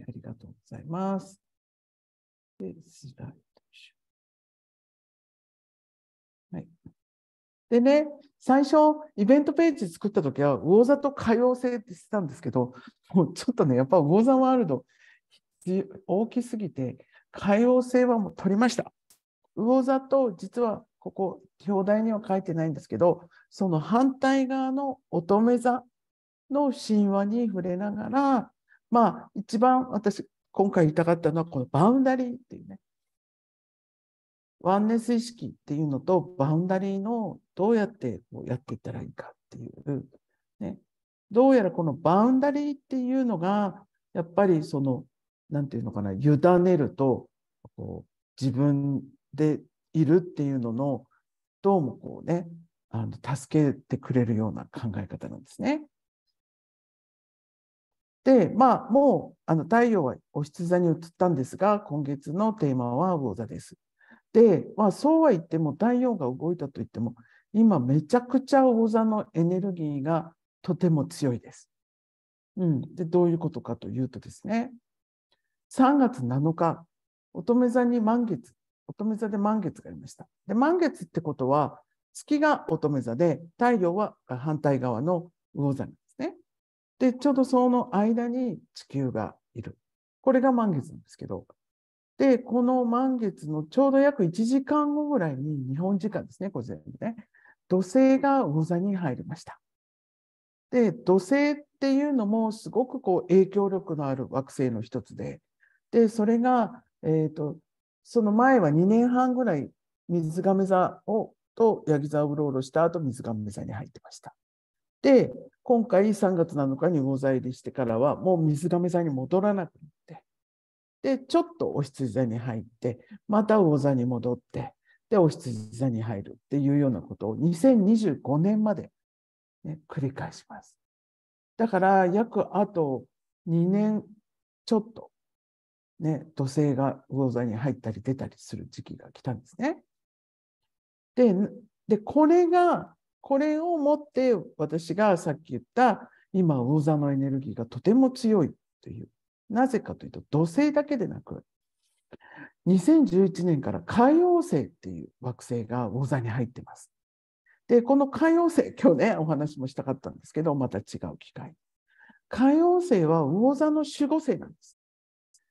ありがとうございます。で、スライドしはい。でね、最初、イベントページ作った時は、魚座と可用性ってしたんですけど、もうちょっとね、やっぱ魚座ワールド、大きすぎて、可用性はもう取りました。魚座と実はここ表題には書いてないんですけどその反対側の乙女座の神話に触れながらまあ、一番私、今回言いたかったのは、このバウンダリーっていうね、ワンネス意識っていうのと、バウンダリーのどうやってこうやっていったらいいかっていう、ね、どうやらこのバウンダリーっていうのが、やっぱりその、なんていうのかな、委ねると、こう自分でいるっていうのの、どうもこうね、あの助けてくれるような考え方なんですね。で、まあ、もうあの太陽はお羊座に移ったんですが、今月のテーマは魚座です。で、まあ、そうは言っても太陽が動いたと言っても、今めちゃくちゃ魚座のエネルギーがとても強いです。うん、でどういうことかというとですね、3月7日、乙女座に満月、乙女座で満月がありました。で、満月ってことは、月が乙女座で、太陽は反対側の魚座にで、ちょうどその間に地球がいる。これが満月なんですけど。で、この満月のちょうど約1時間後ぐらいに、日本時間ですね、こちらにね、土星が魚座に入りました。で、土星っていうのもすごくこう影響力のある惑星の一つで、で、それが、えっ、ー、と、その前は2年半ぐらい水亀座をとヤギ座をうろうろした後水亀座に入ってました。で、今回3月7日に魚座入りしてからは、もう水亀座に戻らなくなって、で、ちょっとお羊座に入って、また魚座に戻って、で、お羊座に入るっていうようなことを2025年まで、ね、繰り返します。だから、約あと2年ちょっと、ね、土星が魚座に入ったり出たりする時期が来たんですね。で、でこれがこれをもって私がさっき言った今、魚座のエネルギーがとても強いという。なぜかというと、土星だけでなく、2011年から海王星っていう惑星が魚座に入ってます。で、この海王星、今日ね、お話もしたかったんですけど、また違う機会。海王星は魚座の守護星なんです。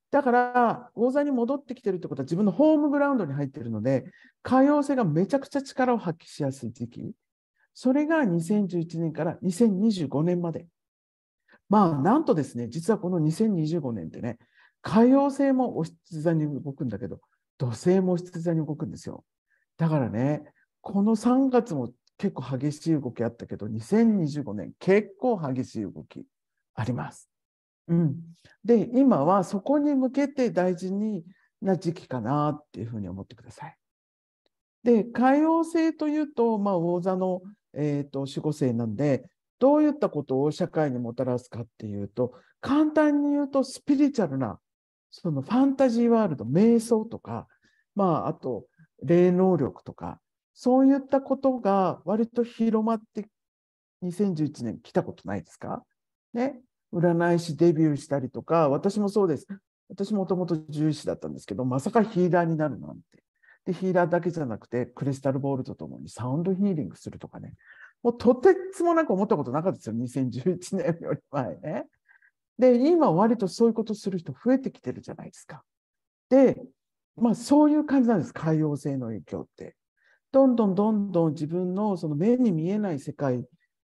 だから、魚座に戻ってきてるってことは自分のホームグラウンドに入ってるので、海王星がめちゃくちゃ力を発揮しやすい時期。それが2011年から2025年まで。まあ、なんとですね、実はこの2025年ってね、海洋星もお羊座に動くんだけど、土星もお羊座に動くんですよ。だからね、この3月も結構激しい動きあったけど、2025年結構激しい動きあります。うん、で、今はそこに向けて大事にな時期かなっていうふうに思ってください。で、海王星というと、まあ、大座のえーと、守護聖なんでどういったことを社会にもたらすかっていうと簡単に言うとスピリチュアルなそのファンタジーワールド瞑想とか、まあ、あと霊能力とかそういったことが割と広まって2011年来たことないですかね占い師デビューしたりとか私もそうです私もともと獣医師だったんですけどまさかヒーラーになるなんてで、ヒーラーだけじゃなくて、クリスタルボールとともにサウンドヒーリングするとかね。もうとてつもなく思ったことなかったですよ、2011年より前ね。で、今割とそういうことする人増えてきてるじゃないですか。で、まあそういう感じなんです、海洋性の影響って。どんどんどんどん自分のその目に見えない世界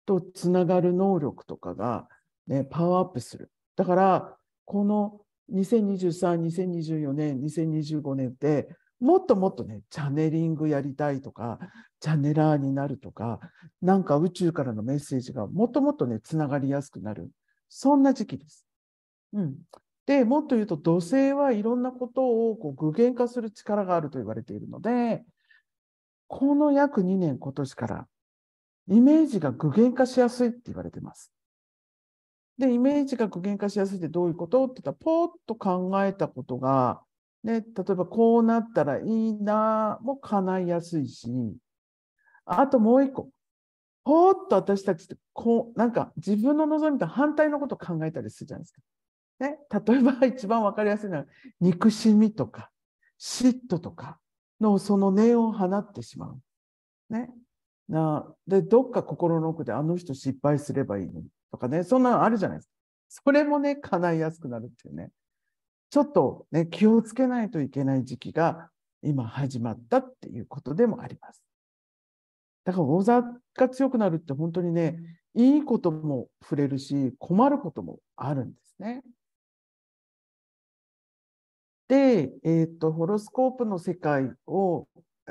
とつながる能力とかが、ね、パワーアップする。だから、この2023、2024年、2025年って、もっともっとね、チャネリングやりたいとか、チャネラーになるとか、なんか宇宙からのメッセージがもっともっとね、つながりやすくなる。そんな時期です。うん。で、もっと言うと、土星はいろんなことをこう具現化する力があると言われているので、この約2年今年から、イメージが具現化しやすいって言われてます。で、イメージが具現化しやすいってどういうことって言ったら、ぽーっと考えたことが、例えばこうなったらいいなも叶いやすいしあともう一個ほーっと私たちってこうなんか自分の望みと反対のことを考えたりするじゃないですか。ね、例えば 一番分かりやすいのは憎しみとか嫉妬とかのその念を放ってしまう。ね、なでどっか心の奥であの人失敗すればいいのにとかねそんなのあるじゃないですか。それもね叶いやすくなるっていうね。ちょっと、ね、気をつけないといけない時期が今始まったっていうことでもあります。だから大座が強くなるって本当にね、いいことも触れるし、困ることもあるんですね。で、えっ、ー、と、ホロスコープの世界を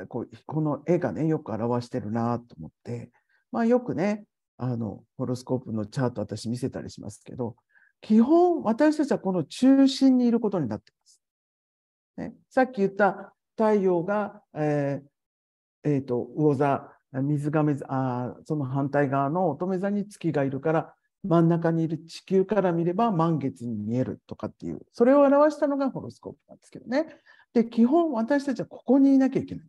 こう、この絵がね、よく表してるなと思って、まあよくね、あの、ホロスコープのチャート私見せたりしますけど、基本私たちはこの中心にいることになっています。ね、さっき言った太陽が、えーえーと、魚座水め座あその反対側の乙女座に月がいるから真ん中にいる地球から見れば満月に見えるとかっていうそれを表したのがホロスコープなんですけどね。で基本私たちはここにいなきゃいけない。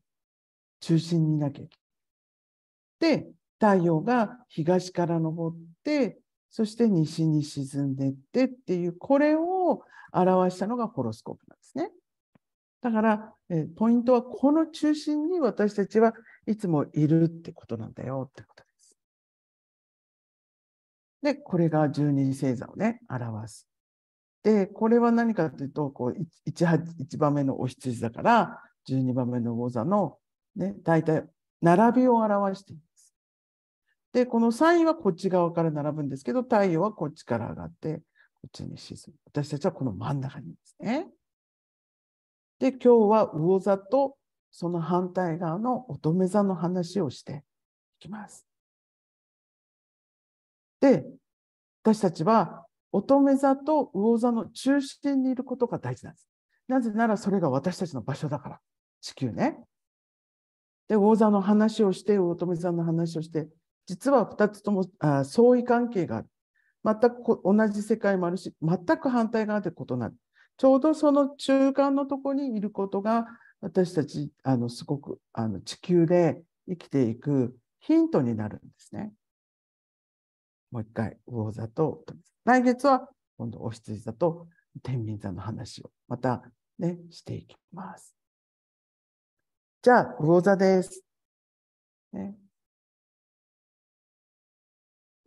中心にいなきゃいけない。で太陽が東から昇ってそして西に沈んでいってっていう、これを表したのがホロスコープなんですね。だから、えポイントはこの中心に私たちはいつもいるってことなんだよってことです。で、これが十二星座をね、表す。で、これは何かというと、こう 1, 1番目のお羊だから、12番目の魚座の、ね、大体並びを表している。で、このサインはこっち側から並ぶんですけど、太陽はこっちから上がって、こっちに沈む。私たちはこの真ん中にいますね。で、今日は魚座とその反対側の乙女座の話をしていきます。で、私たちは乙女座と魚座の中心にいることが大事なんです。なぜならそれが私たちの場所だから、地球ね。で、魚座の話をして、乙女座の話をして、実は2つともあ相違関係がある。全く同じ世界もあるし、全く反対側で異なる。ちょうどその中間のとこにいることが、私たち、あのすごくあの地球で生きていくヒントになるんですね。もう一回、魚座と、来月は今度、お羊座と天秤座の話をまたね、していきます。じゃあ、魚座です。ね、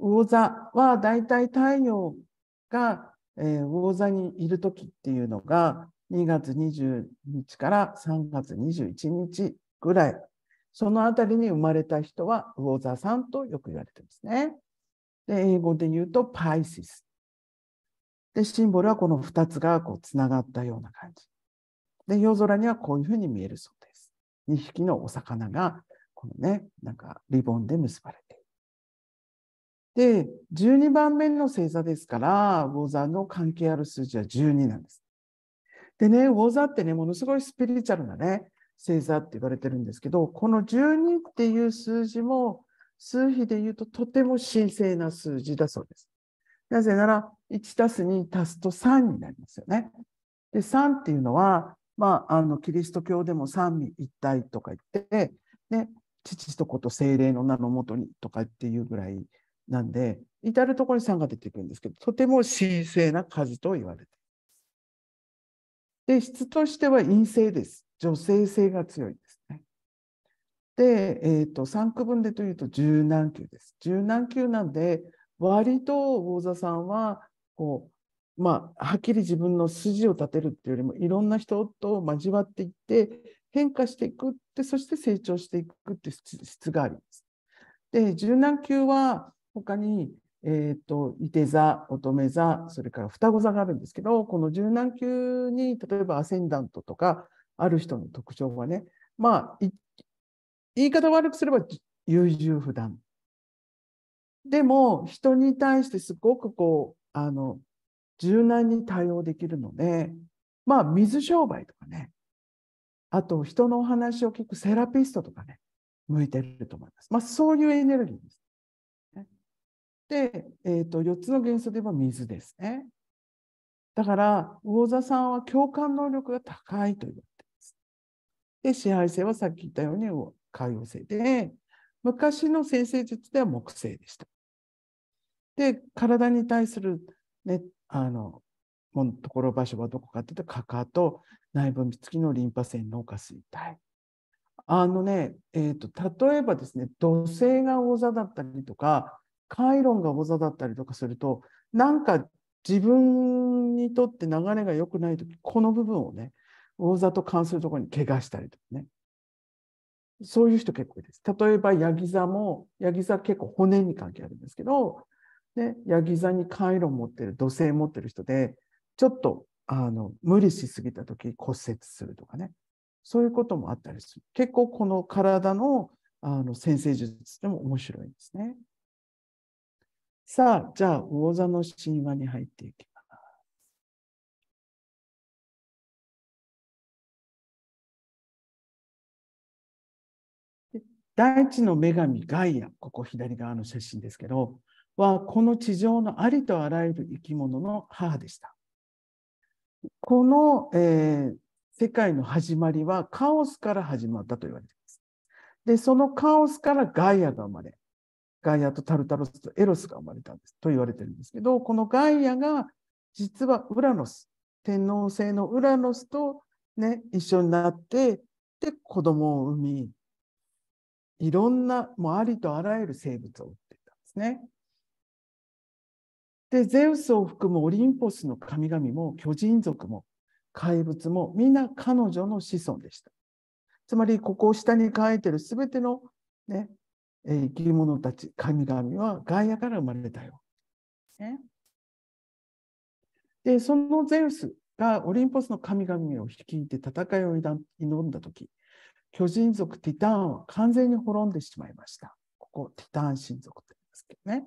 魚座はだいたい太陽が、えー、魚座にいる時っていうのが2月20日から3月21日ぐらい、そのあたりに生まれた人は魚座さんとよく言われてますね。で英語で言うとパイシス。で、シンボルはこの2つがこうつながったような感じ。で、夜空にはこういうふうに見えるそうです。2匹のお魚が、このね、なんかリボンで結ばれてで、12番目の星座ですから、ウォーザーの関係ある数字は12なんです。でね、ウォーザーってね、ものすごいスピリチュアルなね、星座って言われてるんですけど、この12っていう数字も、数比で言うととても神聖な数字だそうです。なぜなら、1たす2足すと3になりますよね。で、3っていうのは、まあ、あのキリスト教でも三位一体とか言って、ね、父と子と精霊の名のもとにとかっていうぐらいなんで、至る所に3が出てくるんですけど、とても神聖な数と言われてで、質としては陰性です。女性性が強いですね。で、えーと、と3区分でというと十何級です。十何級なんで、割と魚座さんはこう、まあ、はっきり自分の筋を立てるっていうよりも、いろんな人と交わっていって、変化していくって、そして成長していくって質があります。で、柔軟球は他に、えっ、ー、と、いて座、乙女座、それから双子座があるんですけど、この柔軟球に、例えばアセンダントとか、ある人の特徴はね、まあ、言い方悪くすれば優柔不断。でも、人に対してすごくこう、あの、柔軟に対応できるので、まあ、水商売とかね、あと人のお話を聞くセラピストとかね、向いてると思います。まあ、そういうエネルギーです。で、えーと、4つの元素で言えば水ですね。だから、魚座さんは共感能力が高いと言われています。で、支配性はさっき言ったように海洋性で、昔の先生術では木星でした。で、体に対する、ね、あの、もところ場所はどこかというと、かかと、内分泌付きのリンパ腺脳下垂体。あのね、えーと、と例えばですね、土星が大座だったりとか、カイロンが技だったりとかすると、なんか自分にとって流れが良くないとき、この部分をね、魚座と関するところに怪我したりとかね。そういう人結構いいです。例えば、ヤギ座も、ヤギ座結構骨に関係あるんですけど、ね、ヤギ座にカイロン持ってる、土星持ってる人で、ちょっとあの無理しすぎた時骨折するとかね、そういうこともあったりする。結構この体のあの先生術でも面白いんですね。さあ、じゃあ、魚座の神話に入っていきます。大地の女神ガイア、ここ左側の写真ですけど、はこの地上のありとあらゆる生き物の母でした。この、えー、世界の始まりはカオスから始まったと言われています。で、そのカオスからガイアが生まれ、ガイアとタルタロスとエロスが生まれたんですと言われてるんですけど、このガイアが実はウラノス、天皇制のウラノスと、ね、一緒になって、で、子供を産み、いろんな、もうありとあらゆる生物を産んでいたんですね。で、ゼウスを含むオリンポスの神々も巨人族も怪物もみんな彼女の子孫でした。つまり、ここを下に書いてるすべての、ね、えー、生き物たち、神々はガイアから生まれたよ。ね、で、そのゼウスがオリンポスの神々を率いて戦いを挑んだ時、巨人族ティターンは完全に滅んでしまいました。ここ、ティターン神族って言いますけどね。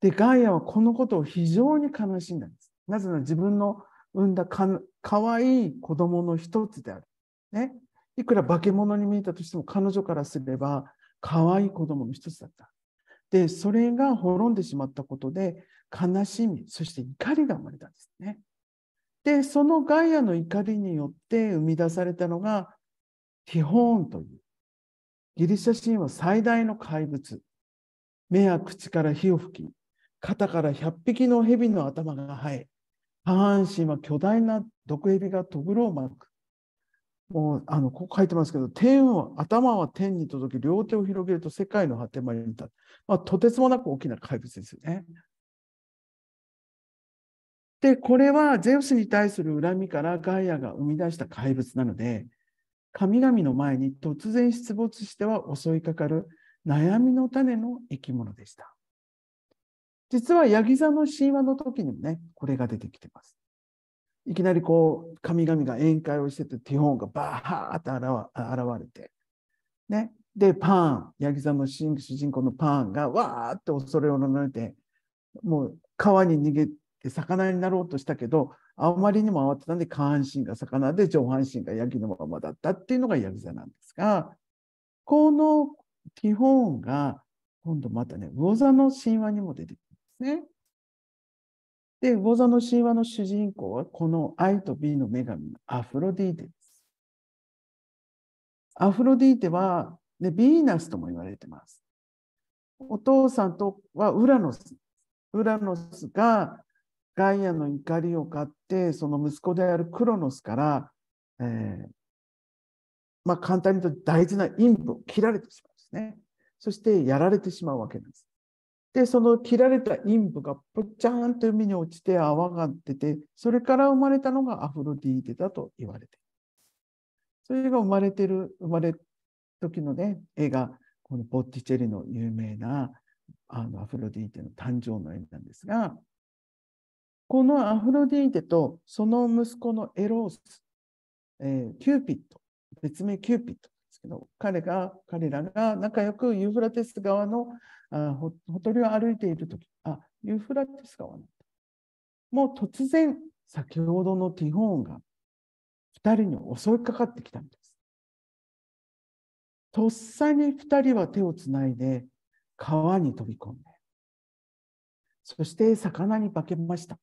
で、ガイアはこのことを非常に悲しんだんです。なぜなら自分の産んだかかわいい子供の一つである。ね。いくら化け物に見えたとしても彼女からすれば可愛い子供の一つだった。で、それが滅んでしまったことで、悲しみ、そして怒りが生まれたんですね。で、そのガイアの怒りによって生み出されたのが、ティホーンという、ギリシャ神話最大の怪物。目や口から火を吹き、肩から100匹の蛇の頭が生え、下半身は巨大な毒蛇がとぐろを巻く。もうあのここ書いてますけど、天を頭は天に届き、両手を広げると世界の果てまでにた、まあ、とてつもなく大きな怪物ですよね。で、これはゼウスに対する恨みからガイアが生み出した怪物なので、神々の前に突然出没しては襲いかかる悩みの種の生き物でした。実はヤギ座の神話の時にもね、これが出てきてます。いきなりこう、神々が宴会をしてて、ティホンがバーッと現れて、ね。で、パン、ヤギ座の主人公のパンがわーって恐れをのれて、もう川に逃げて魚になろうとしたけど、あまりにも慌てたんで、下半身が魚で上半身がヤギのままだったっていうのがヤギ座なんですが、このティホンが今度またね、魚座の神話にも出てくるんですね。で、魚座の神話の主人公は、この愛と美の女神アフロディーテです。アフロディーテは、ね、ビーナスとも言われてます。お父さんとはウラノス。ウラノスがガイアの怒りを買って、その息子であるクロノスから、えー、まあ、簡単に言うと大事な陰部を切られてしまうんですね。そしてやられてしまうわけです。でその切られた陰部がぽちゃーんと海に落ちて泡が出てそれから生まれたのがアフロディーテだと言われてそれが生まれてる生まれ時のね絵がこのボッティチェリの有名なあのアフロディーテの誕生の絵なんですがこのアフロディーテとその息子のエロース、えー、キューピット別名キューピットですけど彼が彼らが仲良くユーフラテス側のあほとりを歩いているとき、あ、ユーフラティス川の。もう突然、先ほどのティホーンが2人に襲いかかってきたんです。とっさに2人は手をつないで川に飛び込んで、そして魚に化けました。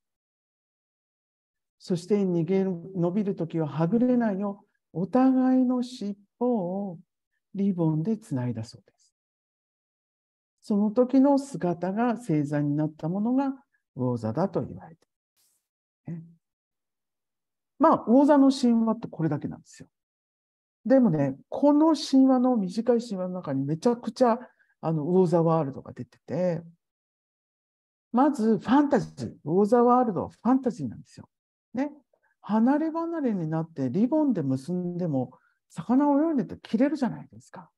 そして逃げ伸びるときははぐれないよう、お互いの尻尾をリボンでつないだそうです。その時の姿が星座になったものが魚座だと言われています、ね。まあ、魚座の神話ってこれだけなんですよ。でもね、この神話の短い神話の中にめちゃくちゃあの魚座ワールドが出てて、まずファンタジー、魚座ワールドはファンタジーなんですよ。ね。離れ離れになってリボンで結んでも魚を泳いでて切れるじゃないですか。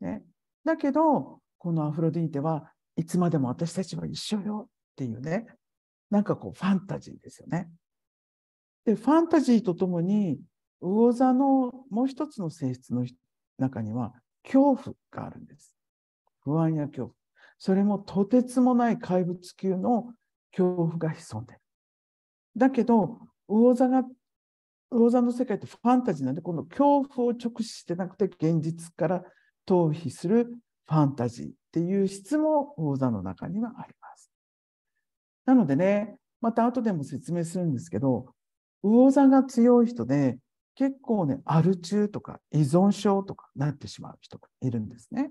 ね。だけど、このアフロディーテはいつまでも私たちは一緒よっていうね、なんかこうファンタジーですよね。で、ファンタジーとともに、魚座のもう一つの性質の中には恐怖があるんです。不安や恐怖。それもとてつもない怪物級の恐怖が潜んでる。だけど、魚座が、魚座の世界ってファンタジーなんで、この恐怖を直視してなくて現実から逃避するファンタジーっていう質も講座の中にはあります。なのでね、また後でも説明するんですけど、魚座が強い人で、結構ね、アル中とか依存症とかなってしまう人がいるんですね。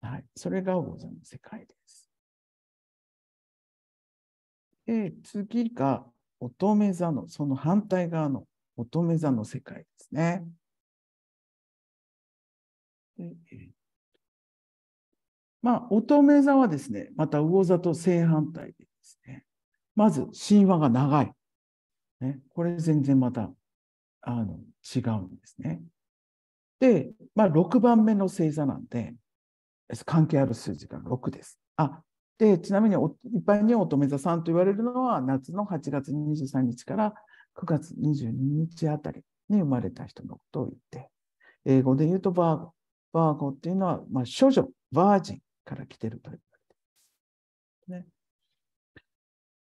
はい。それが魚座の世界です。で、次が乙女座の、その反対側の乙女座の世界ですね。でまあ、乙女座はですね、また魚座と正反対でですね、まず神話が長い。ね、これ全然またあの違うんですね。で、まあ、6番目の星座なんで、関係ある数字が6です。あでちなみに一般に乙女座さんと言われるのは夏の8月23日から9月22日あたりに生まれた人のことを言って、英語で言うとバーゴ。バーゴっていうのは、まあ、処女、バージンから来てると言われてね。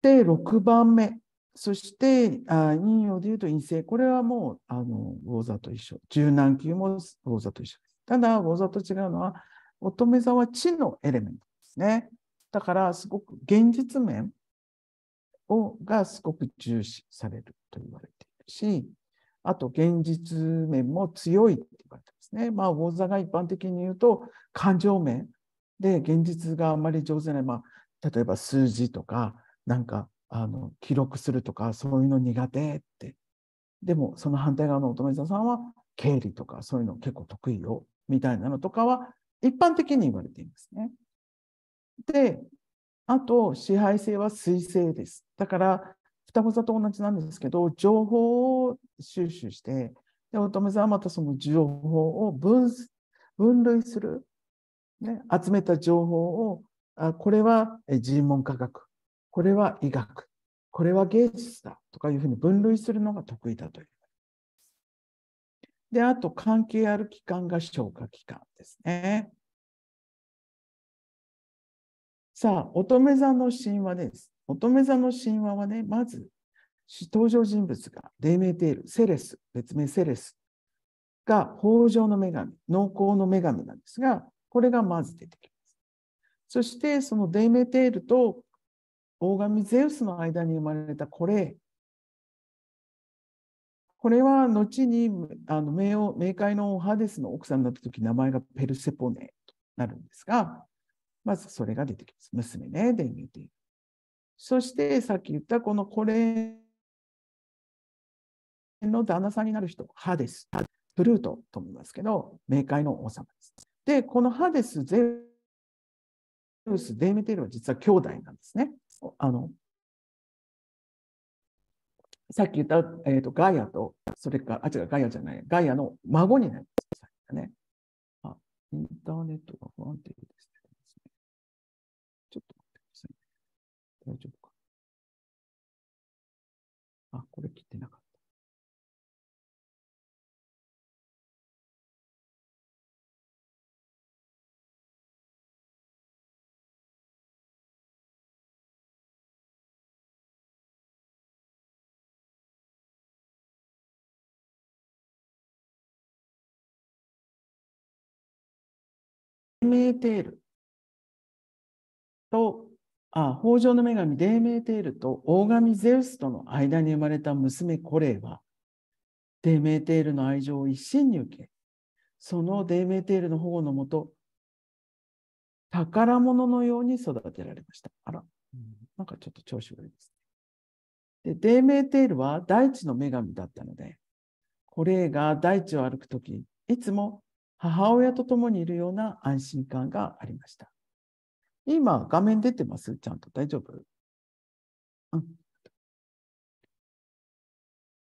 で、6番目。そして、あ陰陽で言うと陰性。これはもう、あの、魚座と一緒。柔軟球も魚座と一緒です。ただ、魚座と違うのは、乙女座は地のエレメントですね。だから、すごく現実面をがすごく重視されると言われているし、あと現実面も強いって言われてますね。まあ、魚座が一般的に言うと、感情面、で現実があんまり上手な、まあ、例えば数字とかなんかあの記録するとかそういうの苦手ってでもその反対側の乙女座さんは経理とかそういうの結構得意よみたいなのとかは一般的に言われていますね。であと支配性は彗星です。だから双子座と同じなんですけど情報を収集してで乙女座はまたその情報を分分類するね、集めた情報を、あこれは人問科学、これは医学、これは芸術だとかいうふうに分類するのが得意だという。で、あと関係ある機関が消化機関ですね。さあ、乙女座の神話です。乙女座の神話はね、まず、登場人物が、黎明テール、セレス、別名セレスが、豊穣の女神、農耕の女神なんですが、これがまず出てきます。そしてそのデイメテールと大神ゼウスの間に生まれたこれ。これは後にあの冥王冥界のハデスの奥さんになった時名前がペルセポネとなるんですが、まずそれが出てきます。娘ね、デイメテール。そしてさっき言ったこのこれの旦那さんになる人、ハデス、プルートと思いますけど、冥界の王様です。で、このハデス、ゼウス、デーメテルは実は兄弟なんですね。あのさっき言った、えーと、とガイアと、それから、あ、違う、ガイアじゃない、ガイアの孫になりましたね。あ、インターネットが不安定ですね。ちょっと待ってください。大丈夫か。あ、これ切ってなかった。メーテールと、あ、北条の女神デーメーテールと大神ゼウスとの間に生まれた娘コレイは、デーメーテールの愛情を一身に受け、そのデーメーテールの保護のもと、宝物のように育てられました。あら、なんかちょっと調子悪いです。で、デーメーテールは大地の女神だったので、コレイが大地を歩くとき、いつも母親と共にいるような安心感がありました。今、画面出てますちゃんと大丈夫、うん、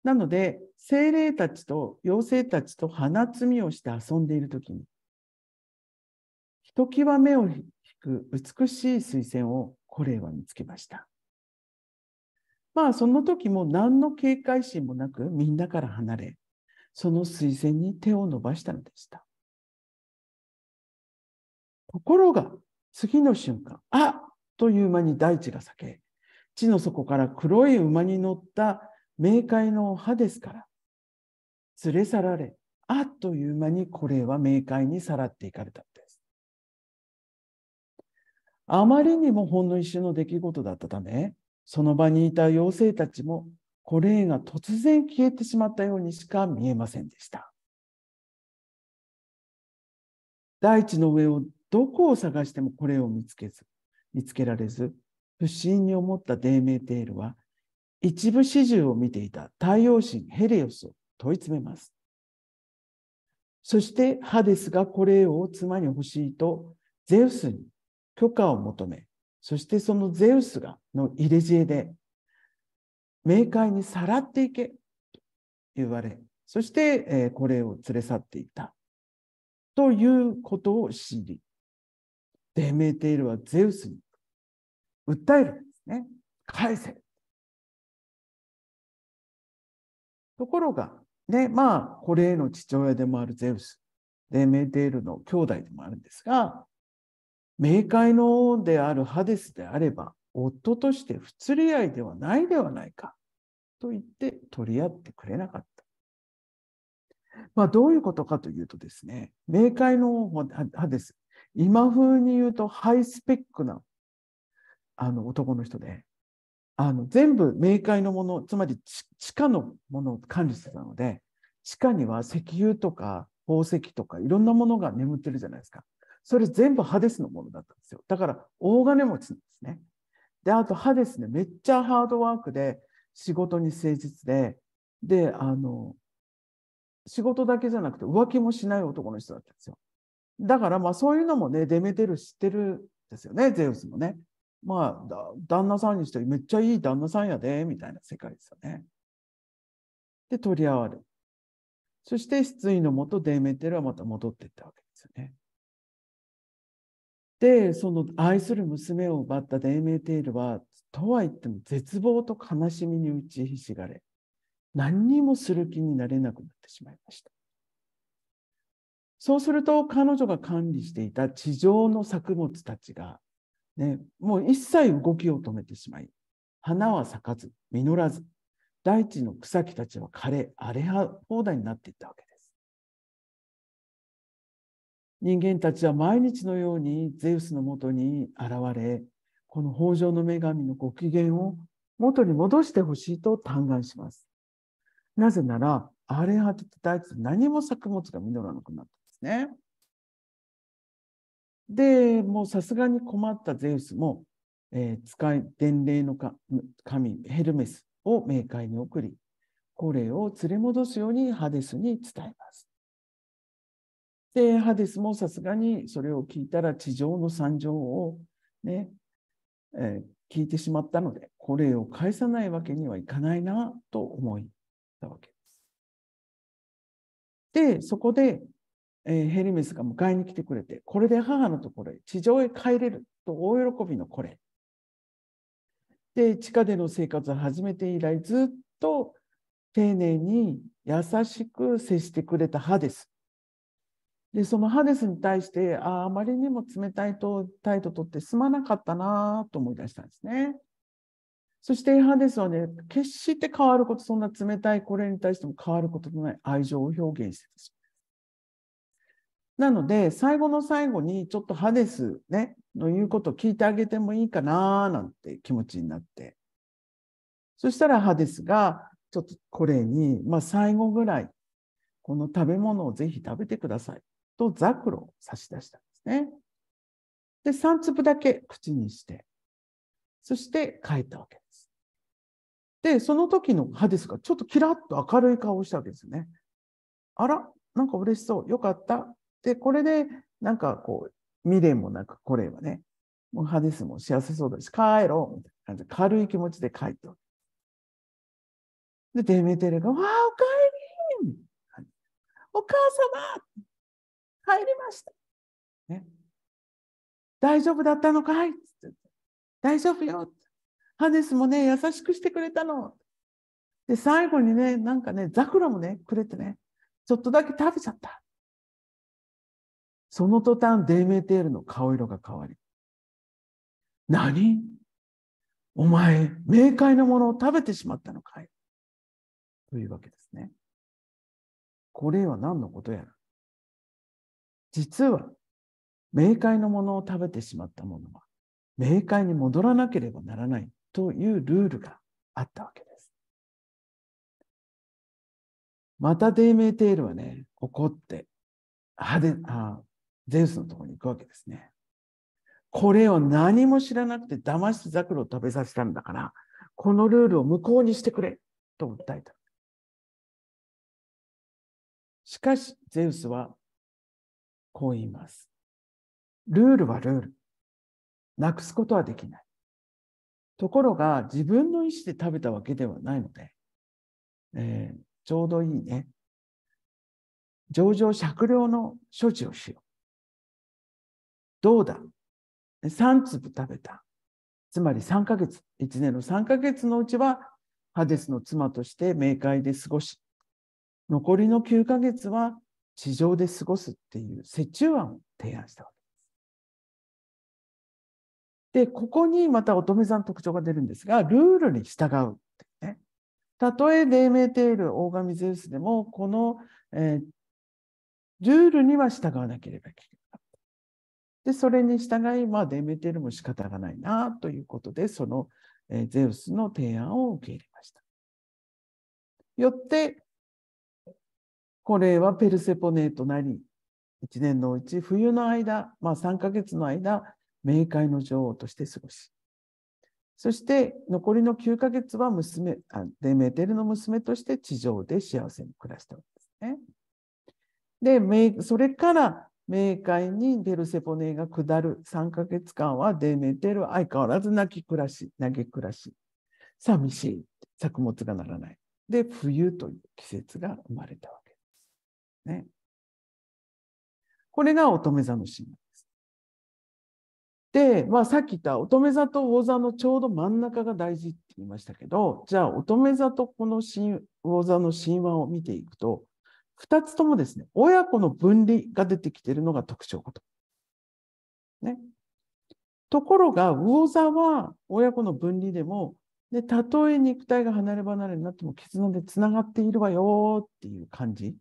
なので、精霊たちと妖精たちと花摘みをして遊んでいるときに、ひときわ目を引く美しい水仙をコレは見つけました。まあ、その時も何の警戒心もなくみんなから離れ、その水仙に手を伸ばしたのでした。ところが、次の瞬間、あという間に大地が裂け、地の底から黒い馬に乗った冥界の歯ですから、連れ去られ、あっという間にこれは冥界にさらっていかれたのです。あまりにもほんの一瞬の出来事だったため、その場にいた妖精たちも、これが突然消えてしまったようにしか見えませんでした。大地の上をどこを探してもこれを見つけず、見つけられず、不審に思ったデーメーテールは、一部始終を見ていた太陽神ヘリオスを問い詰めます。そしてハデスがこれを妻に欲しいとゼウスに許可を求め、そしてそのゼウスがの入れ知恵で、冥界にさらっていけと言われ、そして、えこれを連れ去っていたということを知り、デメテールはゼウスに訴えるんですね。返せ。ところが、ね、まあ、これへの父親でもあるゼウス、デメテールの兄弟でもあるんですが、冥界の王であるハデスであれば、夫として不釣り合いではないではないかと言って取り合ってくれなかった。まあ、どういうことかというとですね、冥界の王ハデス、今風に言うとハイスペックなあの男の人であの全部冥界のものつまり地下のものを管理してたので地下には石油とか宝石とかいろんなものが眠ってるじゃないですかそれ全部ハデスのものだったんですよだから大金持ちなんですねであとハデスねめっちゃハードワークで仕事に誠実でであの仕事だけじゃなくて浮気もしない男の人だったんですよだからまあそういうのもね、デメテル知ってるんですよね、ゼウスもね。まあ、旦那さんにしてめっちゃいい旦那さんやで、みたいな世界ですよね。で、取り合われる。そして失意のもと、デメテルはまた戻っていったわけですよね。で、その愛する娘を奪ったデーメテールは、とは言っても絶望と悲しみに打ちひしがれ、何にもする気になれなくなってしまいました。そうすると彼女が管理していた地上の作物たちが、ね、もう一切動きを止めてしまい花は咲かず実らず大地の草木たちは枯れ荒れ放題になっていったわけです。人間たちは毎日のようにゼウスのもとに現れこの豊穣の女神のご機嫌を元に戻してほしいと嘆願します。なぜなら荒れ果てて大地何も作物が実らなくなった。ね。でもうさすがに困ったゼウスも、えー、使い伝令の神ヘルメスを冥界に送りこれを連れ戻すようにハデスに伝えます。でハデスもさすがにそれを聞いたら地上の惨状をね、えー、聞いてしまったのでこれを返さないわけにはいかないなと思いたわけです。でそこでえヘルメスが迎えに来てくれて、これで母のところへ地上へ帰れると大喜びのこれ。で、地下での生活を始めて以来、ずっと丁寧に優しく接してくれた歯です。で、そのハデスに対して、ああまりにも冷たいと態度とってすまなかったなと思い出したんですね。そしてハデスはね、決して変わること、そんな冷たいこれに対しても変わることのない愛情を表現してたなので、最後の最後にちょっとハデス、ね、の言うことを聞いてあげてもいいかななんて気持ちになって。そしたらハデスが、ちょっとこれに、まあ、最後ぐらい、この食べ物をぜひ食べてくださいとザクロを差し出したんですね。で、3粒だけ口にして、そして帰ったわけです。で、その時のハデスがちょっとキラッと明るい顔をしたわけですね。あら、なんか嬉しそう。よかった。で、これで、なんかこう、未練もなく、これはね、もうハデスも幸せそうだし、帰ろうみたいな感じで、軽い気持ちで帰っておで、デメテルが、わあ、おかえりお母様帰りました、ね、大丈夫だったのかい大丈夫よハデスもね、優しくしてくれたの。で、最後にね、なんかね、ザクラもね、くれてね、ちょっとだけ食べちゃった。その途端、デーメテールの顔色が変わり、何お前、明快なものを食べてしまったのかいというわけですね。これは何のことやら。実は、明快のものを食べてしまったものは、明快に戻らなければならないというルールがあったわけです。またデイメイテールはね、怒って、派手あゼウスのところに行くわけですね。これを何も知らなくて騙してザクロを食べさせたんだから、このルールを無効にしてくれと訴えた。しかし、ゼウスはこう言います。ルールはルール。なくすことはできない。ところが、自分の意思で食べたわけではないので、えー、ちょうどいいね。上場酌量の処置をしよう。どうだ ?3 粒食べた。つまり3ヶ月、1年の3ヶ月のうちは、ハデスの妻として冥界で過ごし、残りの9ヶ月は地上で過ごすっていう折衷案を提案したわけです。で、ここにまた乙女座の特徴が出るんですが、ルールに従うってね。たとえ黎明テール、大神ゼウスでも、この、えー、ルールには従わなければいけない。で、それに従い、まあ、デメテルも仕方がないなということで、その、えー、ゼウスの提案を受け入れました。よって、これはペルセポネとなり、1年のうち冬の間、まあ、3ヶ月の間、冥界の女王として過ごし、そして残りの9ヶ月は娘デメテルの娘として地上で幸せに暮らしたわけですね。で、それから冥界にペルセポネが下る3ヶ月間はデメテル相変わらず泣き暮らし、嘆き暮らし、寂しい、作物がならない。で、冬という季節が生まれたわけです。ね、これが乙女座の神話でまあ、さっき言った乙女座と魚座のちょうど真ん中が大事って言いましたけど、じゃあ乙女座とこの魚座の神話を見ていくと、2つともですね、親子の分離が出てきているのが特徴かと。ね。ところが、魚座は親子の分離でも、で、たとえ肉体が離れ離れになっても絆で繋がっているわよっていう感じ。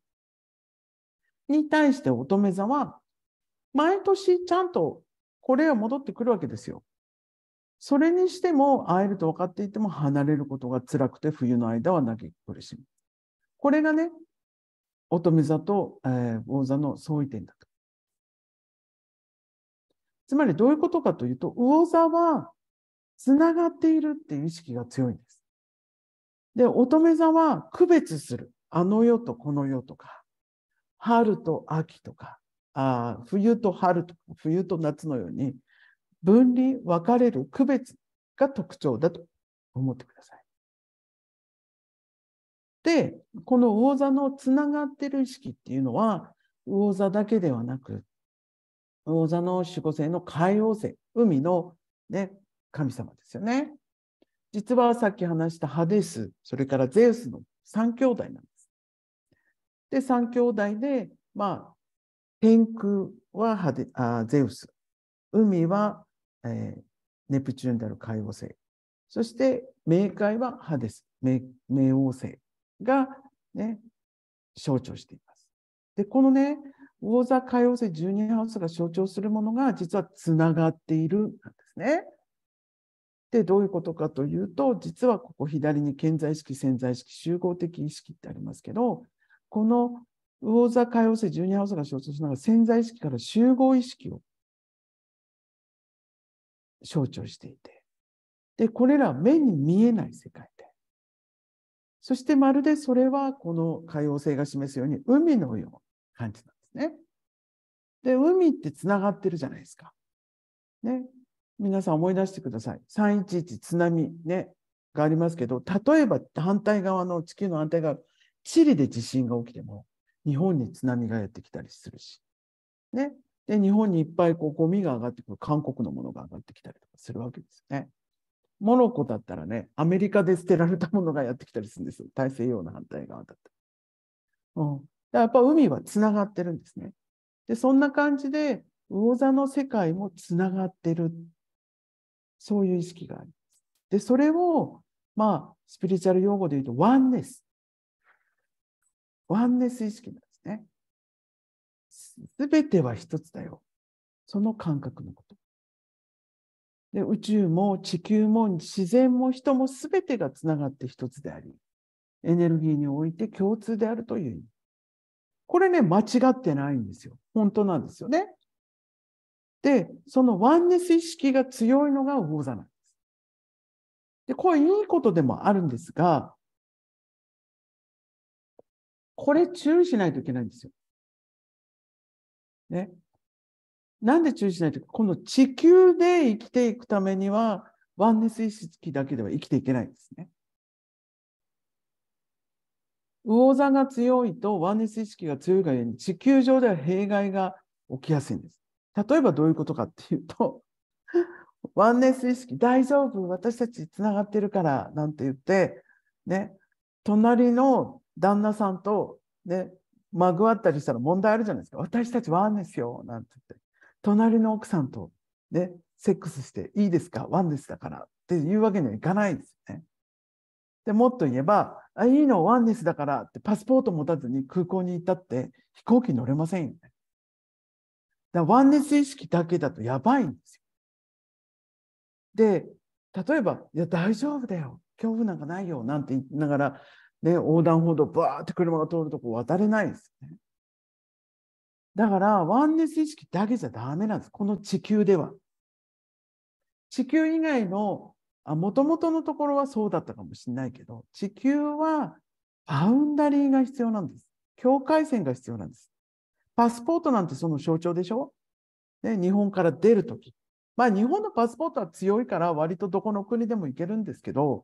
に対して乙女座は、毎年ちゃんとこれは戻ってくるわけですよ。それにしても会えると分かっていても離れることが辛くて冬の間は嘆き苦しむ。これがね、乙女座と、えー、魚座の相違点だと。つまりどういうことかというと、魚座はつながっているっていう意識が強いんです。で、乙女座は区別する。あの世とこの世とか、春と秋とか、あ冬と春とか、冬と夏のように分離、分かれる、区別が特徴だと思ってください。でこの魚座のつながってる意識っていうのは魚座だけではなく魚座の守護星の海王星海の、ね、神様ですよね。実はさっき話したハデスそれからゼウスの3兄弟なんです。で3兄弟で、まあ、天空はハデあゼウス海は、えー、ネプチューンである海王星そして冥界はハデス冥冥王星が、ね、象徴しています。で、このね、魚座海王星12ハウスが象徴するものが実はつながっているなんですね。で、どういうことかというと、実はここ左に健在意識、潜在意識、集合的意識ってありますけど、この魚座海王星12ハウスが象徴しながら潜在意識から集合意識を象徴していて、で、これらは目に見えない世界。そしてまるでそれはこの海王星が示すように海のような感じなんですね。で、海ってつながってるじゃないですか。ね。皆さん思い出してください。311津波ね、がありますけど、例えば反対側の地球の反対側、チリで地震が起きても、日本に津波がやってきたりするし、ね。で、日本にいっぱいこうゴミが上がってくる、韓国のものが上がってきたりとかするわけですよね。モロッコだったらね、アメリカで捨てられたものがやってきたりするんですよ。大西洋の反対側だと。うん。やっぱ海はつながってるんですね。で、そんな感じで、魚座の世界もつながってる。そういう意識があります。で、それを、まあ、スピリチュアル用語で言うと、ワンネス。ワンネス意識なんですね。すべては一つだよ。その感覚のこと。で宇宙も地球も自然も人も全てがつながって一つであり、エネルギーにおいて共通であるという意味。これね、間違ってないんですよ。本当なんですよね。で、そのワンネス意識が強いのが魚座なんです。で、これいいことでもあるんですが、これ注意しないといけないんですよ。ね。なんで注意しないとこの地球で生きていくためには、ワンネス意識だけでは生きていけないんですね。魚座が強いとワンネス意識が強いがゆえに地球上では弊害が起きやすいんです。例えばどういうことかっていうと、ワンネス意識、大丈夫、私たちつながってるからなんて言って、ね、隣の旦那さんと、ね、まぐわったりしたら問題あるじゃないですか。私たちワンネスよなんて言って。隣の奥さんと、ね、セックスしていいですかワンですだからっていうわけにはいかないですよね。でもっと言えばあいいのワンネスだからってパスポート持たずに空港に行ったって飛行機乗れませんよね。だワンネス意識だけだとやばいんですよ。で例えば「いや大丈夫だよ恐怖なんかないよ」なんて言いながら、ね、横断歩道バーって車が通るとこ渡れないですよね。だから、ワンネス意識だけじゃダメなんです。この地球では。地球以外の、もともとのところはそうだったかもしれないけど、地球はバウンダリーが必要なんです。境界線が必要なんです。パスポートなんてその象徴でしょ、ね、日本から出るとき。まあ、日本のパスポートは強いから、割とどこの国でも行けるんですけど、